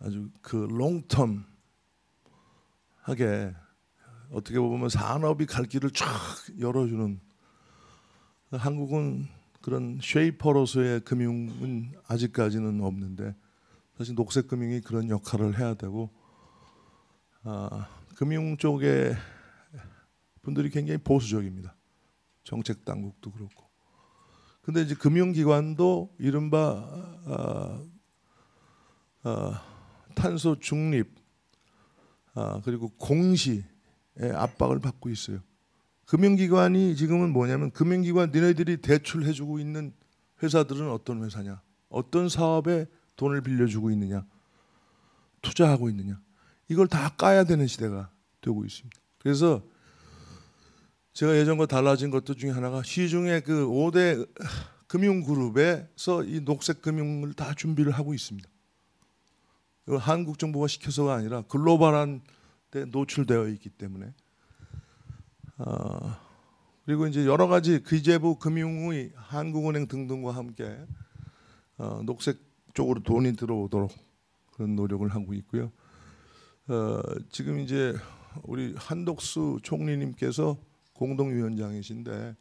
아주 그 롱텀하게 어떻게 보면 산업이 갈 길을 쫙 열어주는 한국은 그런 쉐이퍼로서의 금융은 아직까지는 없는데 사실 녹색금융이 그런 역할을 해야 되고 아, 금융 쪽에 분들이 굉장히 보수적입니다. 정책 당국도 그렇고. 근데 이제 금융기관도 이른바 아, 아, 탄소 중립 아, 그리고 공시의 압박을 받고 있어요. 금융기관이 지금은 뭐냐면 금융기관 니네들이 대출해주고 있는 회사들은 어떤 회사냐, 어떤 사업에 돈을 빌려주고 있느냐, 투자하고 있느냐, 이걸 다 까야 되는 시대가 되고 있습니다. 그래서 제가 예전과 달라진 것 중에 하나가 시중에 그 5대 금융그룹에서 이 녹색 금융을 다 준비를 하고 있습니다. 한국 정부가 시켜서가 아니라 글로벌한 데 노출되어 있기 때문에 어, 그리고 이제 여러 가지 기재부 금융의 한국은행 등등과 함께 어, 녹색 쪽으로 돈이 들어오도록 그런 노력을 하고 있고요. 어, 지금 이제 우리 한독수 총리님께서 공동위원장이신데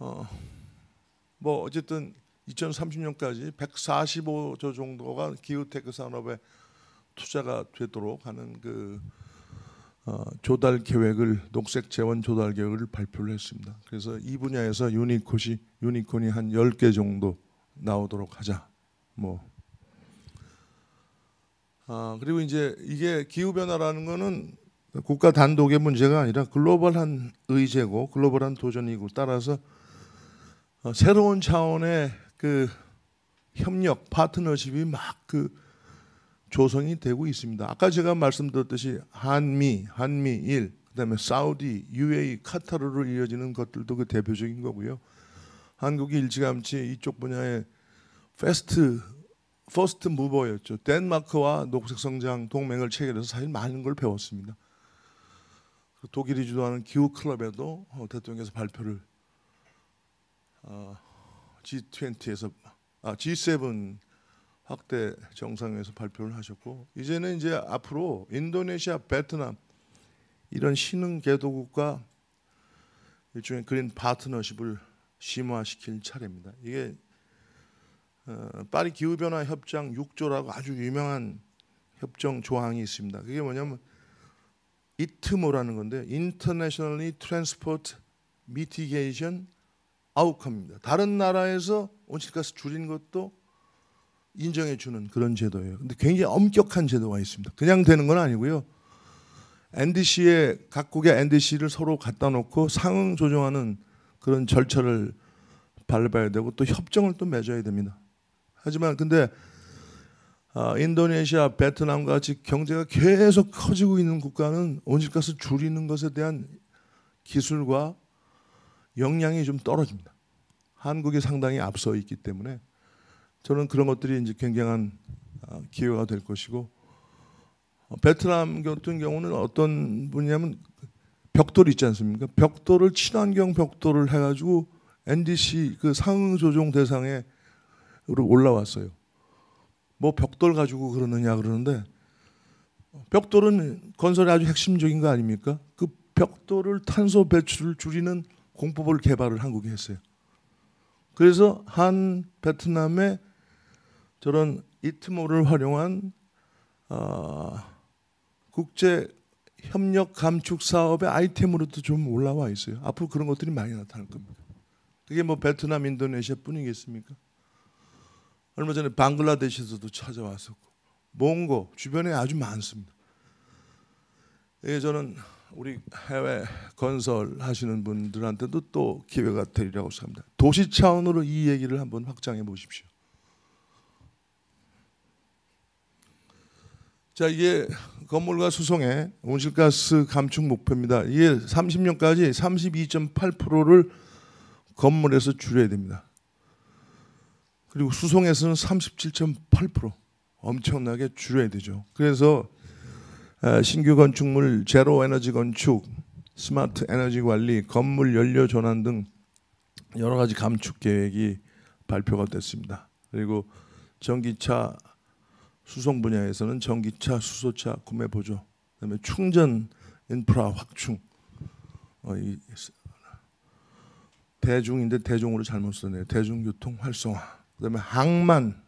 어, 뭐 어쨌든 2030년까지 145조 정도가 기후테크 산업에 투자가 되도록 하는 그 어, 조달 계획을 녹색 재원 조달 계획을 발표를 했습니다. 그래서 이 분야에서 유니콘이 유니콘이 한 10개 정도 나오도록 하자. 뭐. 아 그리고 이제 이게 기후 변화라는 거는 국가 단독의 문제가 아니라 글로벌한 의제고 글로벌한 도전이고 따라서 어, 새로운 차원의 그 협력 파트너십이 막 그 조성이 되고 있습니다. 아까 제가 말씀드렸듯이 한미, 한미일, 그다음에 사우디, UAE, 카타르로 이어지는 것들도 그 대표적인 거고요. 한국이 일찌감치 이쪽 분야에 패스트 퍼스트 무버였죠. 덴마크와 녹색 성장 동맹을 체결해서 사실 많은 걸 배웠습니다. 독일이 주도하는 기후 클럽에도 어, 대통령께서 발표를 어, G20에서 아, G7 확대 정상에서 발표를 하셨고 이제는 이제 앞으로 인도네시아, 베트남 이런 신흥 개도국과 일종의 그린 파트너십을 심화시킬 차례입니다. 이게 어, 파리 기후변화 협정 6조라고 아주 유명한 협정 조항이 있습니다. 그게 뭐냐면 이트모라는 건데 Internationally t r a n 입니다 다른 나라에서 온실가스 줄인 것도 인정해 주는 그런 제도예요. 근데 굉장히 엄격한 제도가 있습니다. 그냥 되는 건 아니고요. NDC에 각국의 NDC를 서로 갖다 놓고 상응 조정하는 그런 절차를 밟아야 되고 또 협정을 또 맺어야 됩니다. 하지만 근데 아, 인도네시아, 베트남 과 같이 경제가 계속 커지고 있는 국가는 온실가스 줄이는 것에 대한 기술과 역량이 좀 떨어집니다. 한국이 상당히 앞서 있기 때문에 저는 그런 것들이 이제 굉장한 아, 기회가 될 것이고 어, 베트남 같은 경우는 어떤 분이냐면 벽돌 있지 않습니까? 벽돌을 친환경 벽돌을 해가지고 NDC 그 상조정 대상에 올라왔어요. 뭐 벽돌 가지고 그러느냐 그러는데 벽돌은 건설의 아주 핵심적인 거 아닙니까? 그 벽돌을 탄소 배출을 줄이는 공법을 개발을 한국이 했어요. 그래서 한 베트남의 저런 이트모를 활용한 어, 국제 협력 감축 사업의 아이템으로도 좀 올라와 있어요. 앞으로 그런 것들이 많이 나타날 겁니다. 그게 뭐 베트남, 인도네시아 뿐이겠습니까? 얼마 전에 방글라데시에서도 찾아왔었고 몽고 주변에 아주 많습니다. 예, 저는 우리 해외 건설하시는 분들한테도 또 기회가 되리라고 생각합니다. 도시 차원으로 이 얘기를 한번 확장해 보십시오. 자, 이게 건물과 수송의 온실가스 감축 목표입니다. 이게 30년까지 32.8%를 건물에서 줄여야 됩니다. 그리고 수송에서는 37.8% 엄청나게 줄여야 되죠. 그래서 아, 신규 건축물 제로 에너지 건축, 스마트 에너지 관리, 건물 연료 전환 등 여러 가지 감축 계획이 발표가 됐습니다. 그리고 전기차 수송 분야에서는 전기차, 수소차 구매 보조, 그다음에 충전 인프라 확충, 어, 대중인데 대중으로 잘못 썼네요. 대중교통 활성화. 그다음에 항만,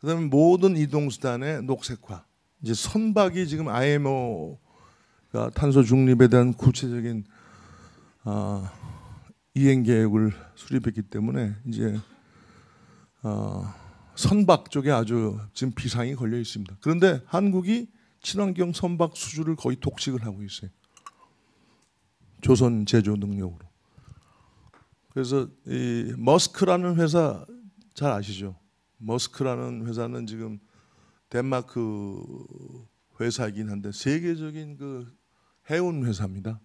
그다음에 모든 이동 수단의 녹색화. 이제 선박이 지금 IMO가 탄소 중립에 대한 구체적인 어, 이행 계획을 수립했기 때문에 이제 어, 선박 쪽에 아주 지금 비상이 걸려 있습니다. 그런데 한국이 친환경 선박 수주를 거의 독식을 하고 있어요. 조선 제조 능력으로. 그래서 이 머스크라는 회사 잘 아시죠? 머스크라는 회사는 지금 덴마크 회사이긴 한데 세계적인 그 해운 회사입니다.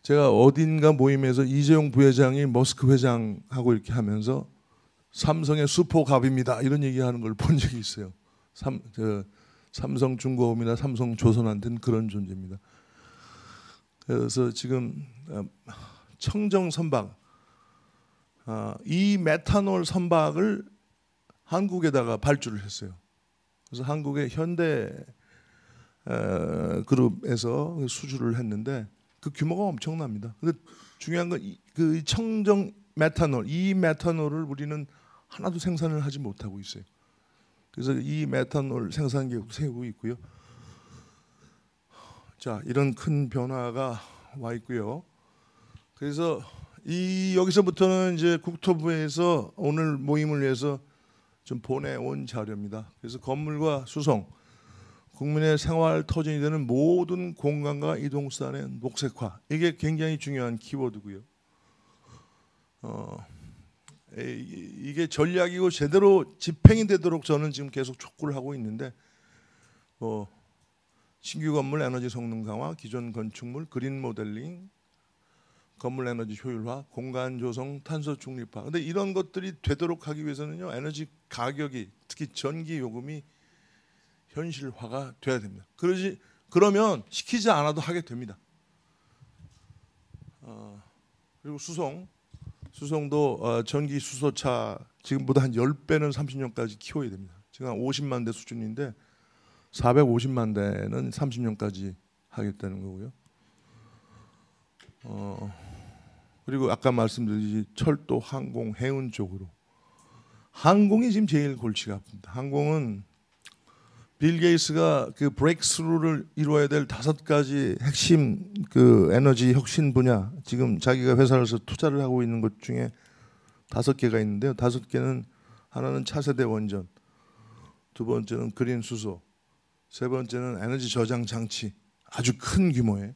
제가 어딘가 모임에서 이재용 부회장이 머스크 회장하고 이렇게 하면서 삼성의 수포갑입니다 이런 얘기하는 걸 본 적이 있어요. 삼, 저, 삼성 중공업이나 삼성 조선한테는 그런 존재입니다. 그래서 지금 어, 청정 선박 어, 이 메탄올 선박을 한국에다가 발주를 했어요. 그래서 한국의 현대 어, 그룹에서 수주를 했는데 그 규모가 엄청납니다. 근데 중요한 건그 청정 메탄올, 이 메탄올을 우리는 하나도 생산을 하지 못하고 있어요. 그래서 이 메탄올 생산 계획 세우고 있고요. 자, 이런 큰 변화가 와 있고요. 그래서 이 여기서부터는 이제 국토부에서 오늘 모임을 위해서 좀 보내온 자료입니다. 그래서 건물과 수송, 국민의 생활 터전이 되는 모든 공간과 이동 수단의 녹색화 이게 굉장히 중요한 키워드고요. 어, 이게 전략이고 제대로 집행이 되도록 저는 지금 계속 촉구를 하고 있는데 뭐 신규 건물 에너지 성능 강화, 기존 건축물 그린 모델링, 건물 에너지 효율화, 공간 조성, 탄소 중립화. 근데 이런 것들이 되도록 하기 위해서는요. 에너지 가격이 특히 전기 요금이 현실화가 돼야 됩니다. 그러지 그러면 시키지 않아도 하게 됩니다. 어, 그리고 수송 수송도 어, 전기 수소차 지금보다 한 10배는 30년까지 키워야 됩니다. 지금 한 50만 대 수준인데 450만 대는 30년까지 하겠다는 거고요. 어 그리고 아까 말씀드린 철도, 항공, 해운 쪽으로 항공이 지금 제일 골치가 아픕니다. 항공은 빌 게이츠가 그브레스루를 이루어야 될 다섯 가지 핵심 그 에너지 혁신 분야 지금 자기가 회사에서 투자를 하고 있는 것 중에 다섯 개가 있는데요. 다섯 개는 하나는 차세대 원전, 두 번째는 그린 수소, 세 번째는 에너지 저장 장치 아주 큰 규모의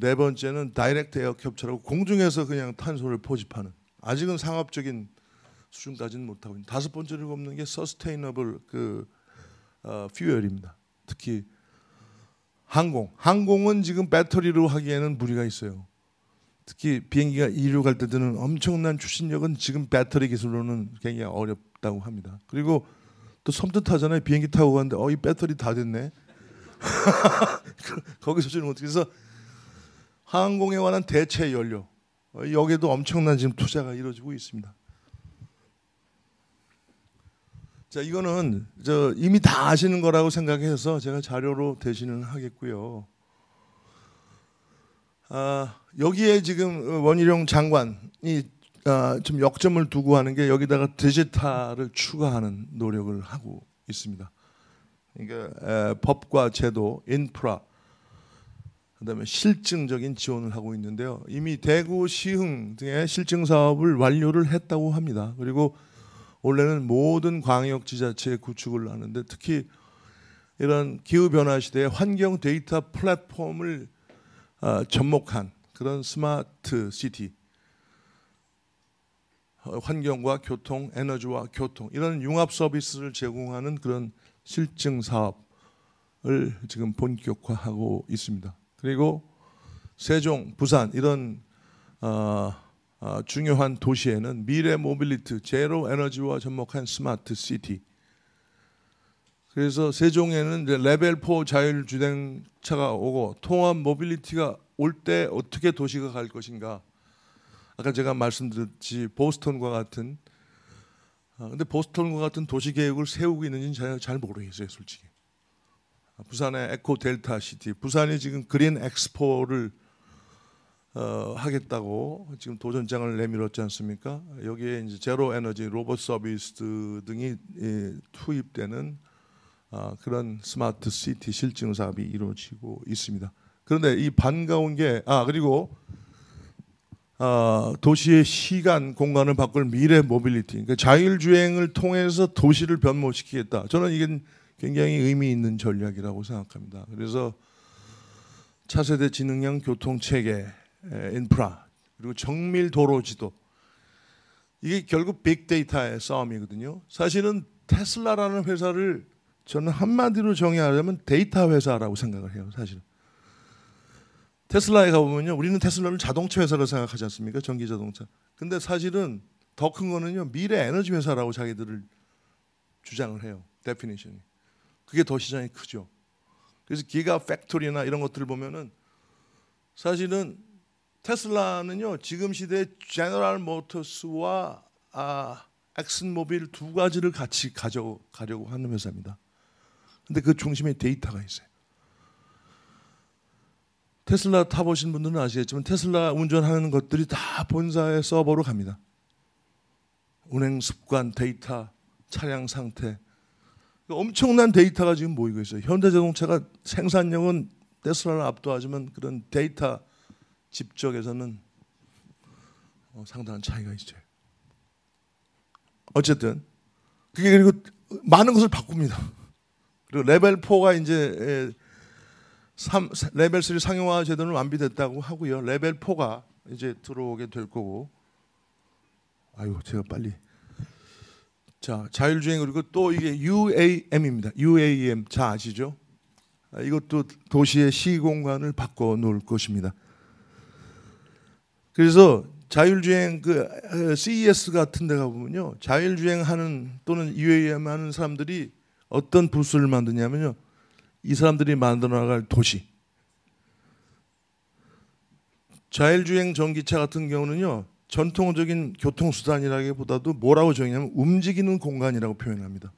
네 번째는 다이렉트 에어 캡처라고 공중에서 그냥 탄소를 포집하는 아직은 상업적인 수준까지는 못하고 있는 다섯 번째로 꼽는 게 서스테이너블 그 어, 퓨얼입니다. 특히 항공 항공은 지금 배터리로 하기에는 무리가 있어요. 특히 비행기가 이륙 할때 드는 엄청난 추진력은 지금 배터리 기술로는 굉장히 어렵다고 합니다. 그리고 또 섬뜩하잖아요. 비행기 타고 가는데 어 이 배터리 다 됐네. 그, 거기서 주는 어떻게 해서 항공에 관한 대체 연료 어, 여기에도 엄청난 지금 투자가 이루어지고 있습니다. 자 이거는 저 이미 다 아시는 거라고 생각해서 제가 자료로 대신은 하겠고요. 아 여기에 지금 원희룡 장관이 아, 좀 역점을 두고 하는 게 여기다가 디지털을 추가하는 노력을 하고 있습니다. 그러니까 에, 법과 제도, 인프라 그다음에 실증적인 지원을 하고 있는데요. 이미 대구 시흥 등의 실증 사업을 완료를 했다고 합니다. 그리고 원래는 모든 광역 지자체에 구축을 하는데 특히 이런 기후 변화 시대에 환경 데이터 플랫폼을 어, 접목한 그런 스마트 시티 어, 환경과 교통, 에너지와 교통 이런 융합 서비스를 제공하는 그런 실증 사업을 지금 본격화하고 있습니다. 그리고 세종, 부산 이런 어, 어, 중요한 도시에는 미래 모빌리티, 제로 에너지와 접목한 스마트 시티. 그래서 세종에는 이제 레벨 4 자율 주행차가 오고 통합 모빌리티가 올 때 어떻게 도시가 갈 것인가. 아까 제가 말씀드렸지 보스턴과 같은. 어, 근데 보스턴과 같은 도시 계획을 세우고 있는지는 잘, 잘 모르겠어요, 솔직히. 부산의 에코 델타 시티, 부산이 지금 그린 엑스포를 어, 하겠다고 지금 도전장을 내밀었지 않습니까? 여기에 이제 제로 에너지, 로봇 서비스 등이 예, 투입되는 아, 그런 스마트 시티 실증 사업이 이루어지고 있습니다. 그런데 이 반가운 게 아 그리고 아, 도시의 시간 공간을 바꿀 미래 모빌리티, 그러니까 자율주행을 통해서 도시를 변모시키겠다. 저는 이게 굉장히 의미 있는 전략이라고 생각합니다. 그래서 차세대 지능형 교통체계, 인프라 그리고 정밀 도로 지도 이게 결국 빅데이터의 싸움이거든요. 사실은 테슬라라는 회사를 저는 한마디로 정의하려면 데이터 회사라고 생각을 해요. 사실은 테슬라에 가보면요, 우리는 테슬라를 자동차 회사로 생각하지 않습니까? 전기 자동차. 근데 사실은 더 큰 거는요, 미래 에너지 회사라고 자기들을 주장을 해요. 데피니션이. 그게 더 시장이 크죠. 그래서 기가 팩토리나 이런 것들을 보면은 사실은 테슬라는요 지금 시대 제너럴 모터스와 아, 엑슨모빌 두 가지를 같이 가져가려고 하는 회사입니다. 근데 그 중심에 데이터가 있어요. 테슬라 타보신 분들은 아시겠지만 테슬라 운전하는 것들이 다 본사의 서버로 갑니다. 운행 습관, 데이터, 차량 상태, 그 엄청난 데이터가 지금 모이고 있어요. 현대자동차가 생산력은 테슬라를 압도하지만 그런 데이터 집적에서는 어, 상당한 차이가 있어요. 어쨌든 그게 그리고 많은 것을 바꿉니다. 그리고 레벨 4가 이제 3, 예, 레벨 3 상용화 제도는 완비됐다고 하고요. 레벨 4가 이제 들어오게 될 거고. 아유, 제가 빨리 자, 자율주행 그리고 또 이게 UAM입니다. UAM e 잘 아시죠? 아, 이것도 도시의 시공간을 바꿔 놓을 것입니다. 그래서 자율주행 그 아, CES 같은 데 가보면요. 자율주행 하는 또는 UAM e 하는 사람들이 어떤 부스를 만드냐면요. 이 사람들이 만들어 나갈 도시. 자율주행 전기차 같은 경우는요. 전통적인 교통수단이라기보다도 뭐라고 정의냐면 움직이는 공간이라고 표현합니다.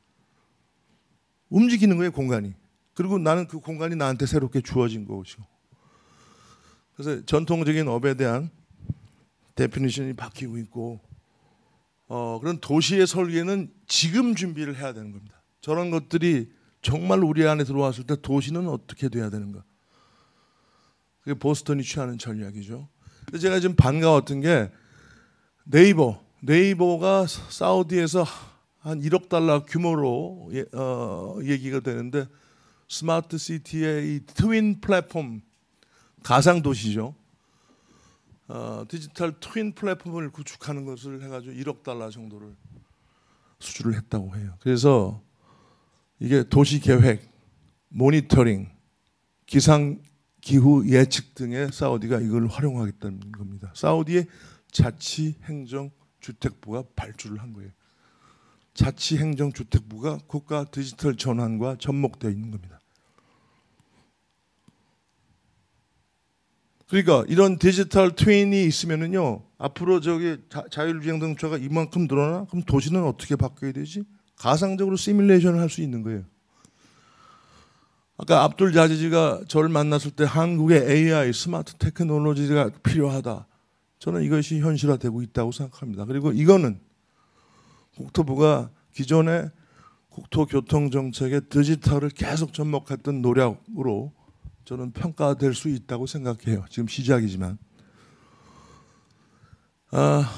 움직이는 거예요, 공간이. 그리고 나는 그 공간이 나한테 새롭게 주어진 것이고. 그래서 전통적인 업에 대한 데피니션이 바뀌고 있고 어, 그런 도시의 설계는 지금 준비를 해야 되는 겁니다. 저런 것들이 정말 우리 안에 들어왔을 때 도시는 어떻게 돼야 되는가. 그게 보스턴이 취하는 전략이죠. 제가 지금 반가웠던 게 네이버 네이버가 사우디에서 한 1억 달러 규모로 예, 어, 얘기가 되는데 스마트 시티의 이 트윈 플랫폼 가상 도시죠. 어, 디지털 트윈 플랫폼을 구축하는 것을 해가지고 1억 달러 정도를 수주를 했다고 해요. 그래서 이게 도시 계획, 모니터링, 기상 기후 예측 등의 사우디가 이걸 활용하겠다는 겁니다. 사우디의 자치행정주택부가 발주를 한 거예요. 자치행정주택부가 국가 디지털 전환과 접목되어 있는 겁니다. 그러니까 이런 디지털 트윈이 있으면은요 앞으로 저기 자율주행 자차가 이만큼 늘어나 그럼 도시는 어떻게 바뀌어야 되지? 가상적으로 시뮬레이션을 할 수 있는 거예요. 아까 압둘 야지지가 저를 만났을 때 한국의 AI 스마트 테크놀로지가 필요하다. 저는 이것이 현실화되고 있다고 생각합니다. 그리고 이거는 국토부가 기존의 국토교통정책의 디지털을 계속 접목했던 노력으로 저는 평가될 수 있다고 생각해요. 지금 시작이지만. 아,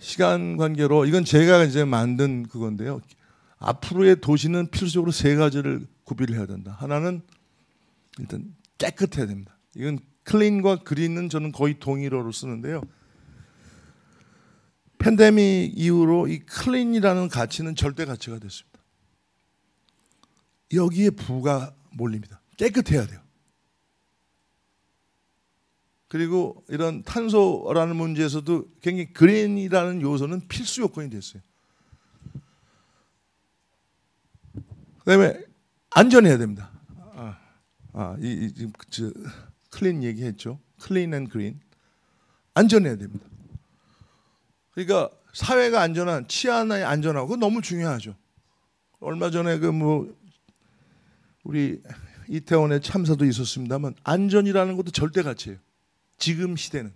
시간 관계로 이건 제가 이제 만든 그건데요. 앞으로의 도시는 필수적으로 세 가지를 구비를 해야 된다. 하나는 일단 깨끗해야 됩니다. 이건 클린과 그린은 저는 거의 동일어로 쓰는데요. 팬데믹 이후로 이 클린이라는 가치는 절대 가치가 됐습니다. 여기에 부가 몰립니다. 깨끗해야 돼요. 그리고 이런 탄소라는 문제에서도 굉장히 그린이라는 요소는 필수 요건이 됐어요. 그다음에 안전해야 됩니다. 아, 아 이, 이, 지금 그, 저, 클린 얘기했죠. 클린 앤 그린. 안전해야 됩니다. 그러니까 사회가 안전한 치안이 안전하고 너무 중요하죠. 얼마 전에 그 뭐 우리 이태원의 참사도 있었습니다만 안전이라는 것도 절대 가치예요. 지금 시대는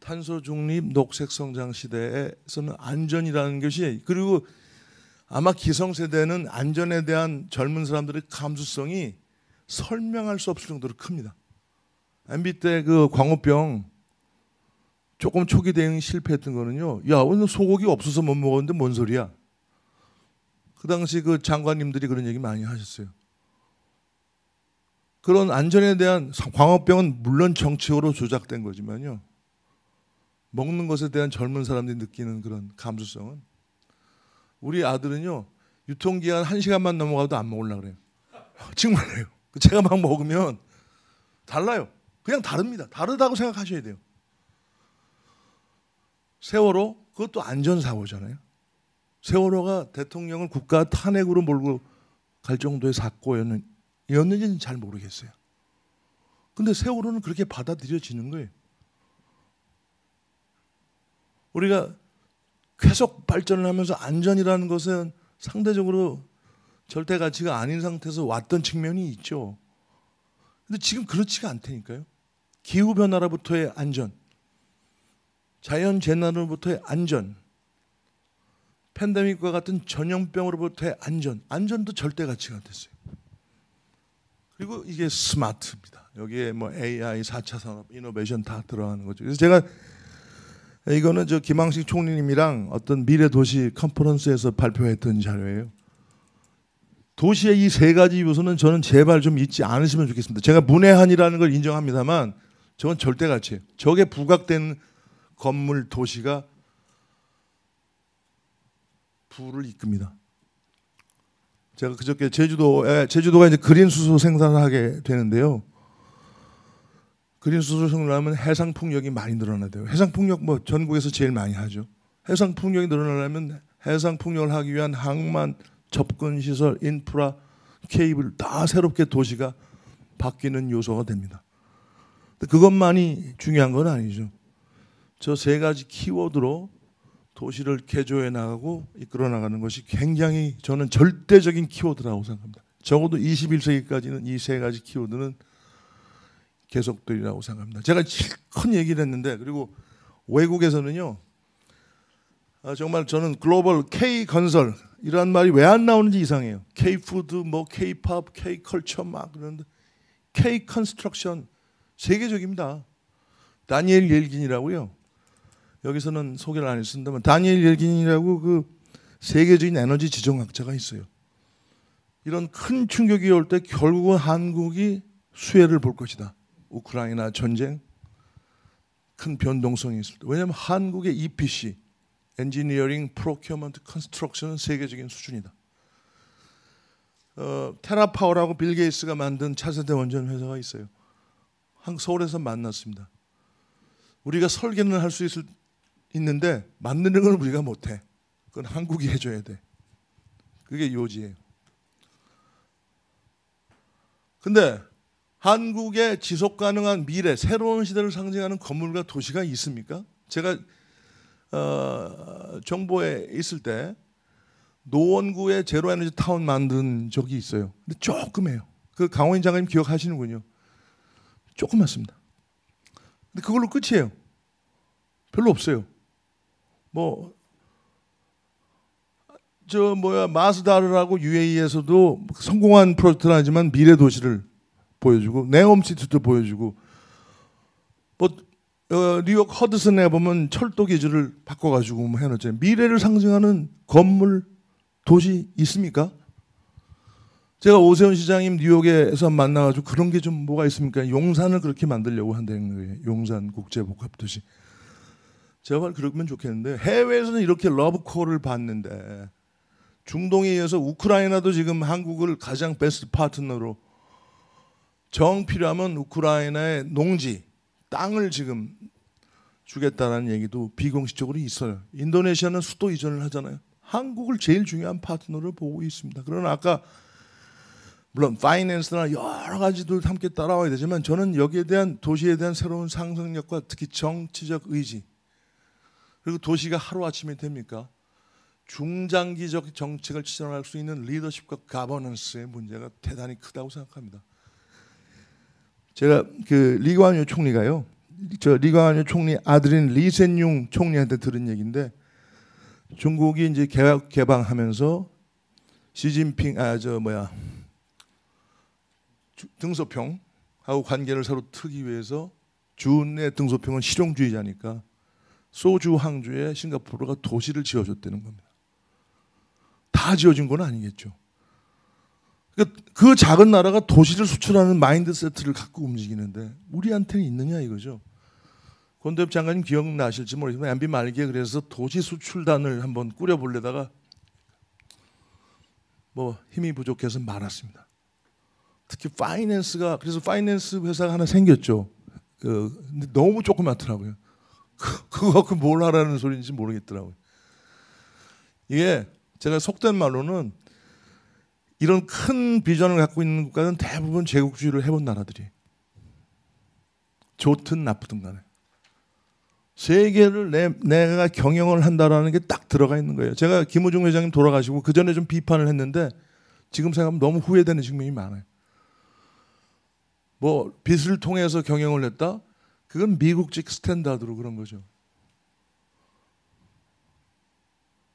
탄소 중립 녹색 성장 시대에서는 안전이라는 것이 그리고 아마 기성세대는 안전에 대한 젊은 사람들의 감수성이 설명할 수 없을 정도로 큽니다. MB 때 그 광우병 조금 초기 대응 실패했던 거는요. 야, 오늘 소고기 없어서 못 먹었는데 뭔 소리야? 그 당시 그 장관님들이 그런 얘기 많이 하셨어요. 그런 안전에 대한 광업병은 물론 정치적으로 조작된 거지만요. 먹는 것에 대한 젊은 사람들이 느끼는 그런 감수성은 우리 아들은요. 유통기한 한시간만 넘어가도 안 먹으려고 그래요. 정말로요. 제가 막 먹으면 달라요. 그냥 다릅니다. 다르다고 생각하셔야 돼요. 세월호 그것도 안전사고잖아요. 세월호가 대통령을 국가 탄핵으로 몰고 갈 정도의 사고였는지는 잘 모르겠어요. 근데 세월호는 그렇게 받아들여지는 거예요. 우리가 계속 발전을 하면서 안전이라는 것은 상대적으로 절대 가치가 아닌 상태에서 왔던 측면이 있죠. 근데 지금 그렇지가 않다니까요. 기후 변화로부터의 안전, 자연 재난으로부터의 안전, 팬데믹과 같은 전염병으로부터의 안전, 안전도 절대 가치가 됐어요. 그리고 이게 스마트입니다. 여기에 뭐 AI, 4차 산업, 이노베이션 다 들어가는 거죠. 그래서 제가 이거는 저 김항식 총리님이랑 어떤 미래 도시 컨퍼런스에서 발표했던 자료예요. 도시의 이 세 가지 요소는 저는 제발 좀 잊지 않으시면 좋겠습니다. 제가 문외한이라는 걸 인정합니다만 저건 절대 가치예요. 저게 부각된 건물 도시가 부를 이끕니다. 제가 그저께 제주도에 예, 제주도가 이제 그린 수소 생산하게 되는데요. 그린 수소 생산하면 해상 풍력이 많이 늘어나야 돼요. 해상 풍력 뭐 전국에서 제일 많이 하죠. 해상 풍력이 늘어나려면 해상 풍력을 하기 위한 항만 접근 시설, 인프라, 케이블 다 새롭게 도시가 바뀌는 요소가 됩니다. 그것만이 중요한 건 아니죠. 저세 가지 키워드로 도시를 개조해 나가고 이끌어 나가는 것이 굉장히 저는 절대적인 키워드라고 생각합니다. 적어도 21세기까지는 이 세 가지 키워드는 계속되리라고 생각합니다. 제가 큰 얘기를 했는데 그리고 외국에서는요 아, 정말 저는 글로벌 K 건설 이런 말이 왜 안 나오는지 이상해요. K 푸드, 뭐 K 팝, K 컬처 막 그러는데 K 컨스트럭션 세계적입니다. 다니엘 옐긴이라고요. 여기서는 소개를 안 했습니다만 다니엘 일긴이라고 그 세계적인 에너지 지정학자가 있어요. 이런 큰 충격이 올 때 결국은 한국이 수혜를 볼 것이다. 우크라이나 전쟁 큰 변동성이 있을 때. 왜냐하면 한국의 EPC 엔지니어링 프로큐먼트 컨스트럭션은 세계적인 수준이다. 어, 테라파워라고 빌 게이츠가 만든 차세대 원전 회사가 있어요. 서울에서 만났습니다. 우리가 설계는 할 수 있을 있는데 만드는 걸 우리가 못해. 그건 한국이 해줘야 돼. 그게 요지예요. 근데 한국의 지속 가능한 미래, 새로운 시대를 상징하는 건물과 도시가 있습니까? 제가 어, 정보에 있을 때 노원구에 제로 에너지 타운 만든 적이 있어요. 근데 조금해요. 그강원인 장관님 기억하시는군요. 조금 맞습니다. 근데 그걸로 끝이에요. 별로 없어요. 뭐저 뭐야 마스다르라고 UAE에서도 성공한 프로젝트는 하지만 미래 도시를 보여주고 네옴시트도 보여주고 뭐 어, 뉴욕 허드슨에 보면 철도 기지를 바꿔가지고 뭐해놓잖 미래를 상징하는 건물 도시 있습니까? 제가 오세훈 시장님 뉴욕에서 만나가지고 그런 게 좀 뭐가 있습니까? 용산을 그렇게 만들려고 한다는 거예요. 용산 국제복합도시. 제발 그러면 좋겠는데 해외에서는 이렇게 러브콜을 받는데 중동에 이어서 우크라이나도 지금 한국을 가장 베스트 파트너로 정필요하면 우크라이나의 농지 땅을 지금 주겠다는 얘기도 비공식적으로 있어요. 인도네시아는 수도 이전을 하잖아요. 한국을 제일 중요한 파트너로 보고 있습니다. 그러나 아까 물론 파이낸스나 여러 가지도 함께 따라와야 되지만 저는 여기에 대한 도시에 대한 새로운 상상력과 특히 정치적 의지 그리고 도시가 하루아침에 됩니까? 중장기적 정책을 실현할 수 있는 리더십과 가버넌스의 문제가 대단히 크다고 생각합니다. 제가 그 리광유 총리가요. 저 리광유 총리 아들인 리센융 총리한테 들은 얘기인데 중국이 이제 개혁 개방하면서 시진핑 아저 뭐야 등소평하고 관계를 새로 틀기 위해서 주의 등소평은 실용주의자니까 소주 항주에 싱가포르가 도시를 지어줬다는 겁니다. 다 지어진 건 아니겠죠. 그러니까 그 작은 나라가 도시를 수출하는 마인드세트를 갖고 움직이는데 우리한테는 있느냐 이거죠. 권대엽 장관님 기억나실지 모르겠지만 MB 말기에 그래서 도시 수출단을 한번 꾸려보려다가 뭐 힘이 부족해서 말았습니다. 특히 파이낸스가 그래서 파이낸스 회사가 하나 생겼죠. 그, 근데 너무 조그맣더라고요. 그, 그거 갖고 뭘 하라는 소리인지 모르겠더라고요. 이게 제가 속된 말로는 이런 큰 비전을 갖고 있는 국가는 대부분 제국주의를 해본 나라들이 좋든 나쁘든 간에 세계를 내, 내가 경영을 한다라는 게 딱 들어가 있는 거예요. 제가 김우중 회장님 돌아가시고 그 전에 좀 비판을 했는데 지금 생각하면 너무 후회되는 측면이 많아요. 뭐 빚을 통해서 경영을 했다? 그건 미국식 스탠다드로 그런 거죠.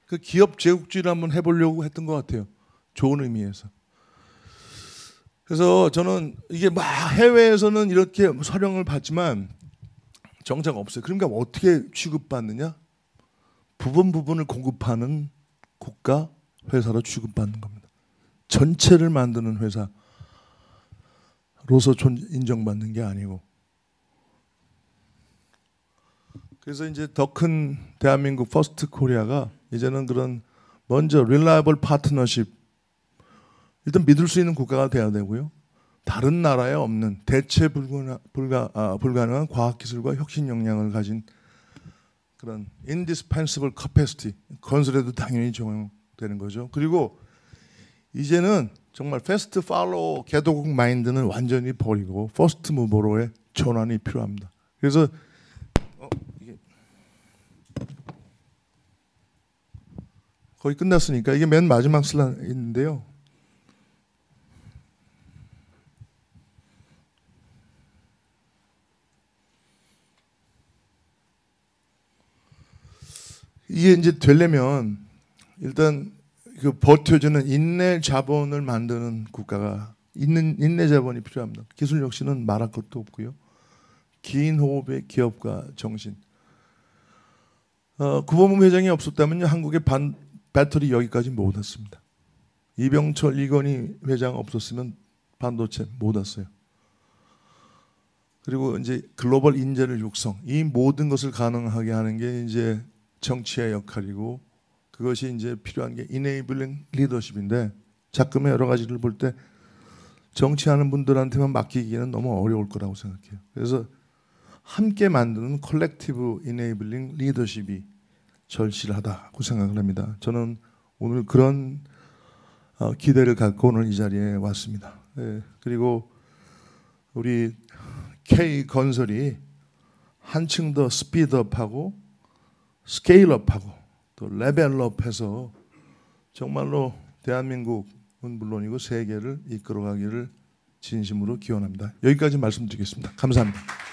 그 기업 제국주의를 한번 해보려고 했던 것 같아요. 좋은 의미에서. 그래서 저는 이게 막 해외에서는 이렇게 서령을 받지만 정작 없어요. 그러니까 어떻게 취급받느냐? 부분 부분을 공급하는 국가 회사로 취급받는 겁니다. 전체를 만드는 회사로서 인정받는 게 아니고 그래서 이제 더 큰 대한민국 퍼스트 코리아가 이제는 그런 먼저 릴라이블 파트너십 일단 믿을 수 있는 국가가 돼야 되고요. 다른 나라에 없는 대체 불가, 불가, 아, 불가능한 과학기술과 혁신 역량을 가진 그런 indispensable capacity 건설에도 당연히 적용되는 거죠. 그리고 이제는 정말 패스트 팔로우 개도국 마인드는 완전히 버리고 퍼스트 무버로의 전환이 필요합니다. 그래서 거의 끝났으니까 이게 맨 마지막 슬라이인데요 이게 이제 되려면 일단 그 버텨주는 인내 자본을 만드는 국가가 있는 인내 자본이 필요합니다. 기술 혁신은 말할 것도 없고요. 긴 호흡의 기업가 정신. 어, 구범 회장이 없었다면 한국의 반 배터리 여기까지 못 왔습니다. 이병철 이건희 회장 없었으면 반도체 못 왔어요. 그리고 이제 글로벌 인재를 육성 이 모든 것을 가능하게 하는 게 이제 정치의 역할이고 그것이 이제 필요한 게 이네이블링 리더십인데 작금의 여러 가지를 볼 때 정치하는 분들한테만 맡기기는 너무 어려울 거라고 생각해요. 그래서 함께 만드는 컬렉티브 이네이블링 리더십이 절실하다고 생각을 합니다. 저는 오늘 그런 어, 기대를 갖고 오늘 이 자리에 왔습니다. 예, 그리고 우리 K 건설이 한층 더 스피드업하고 스케일업하고 또 레벨업해서 정말로 대한민국은 물론이고 세계를 이끌어가기를 진심으로 기원합니다. 여기까지 말씀드리겠습니다. 감사합니다.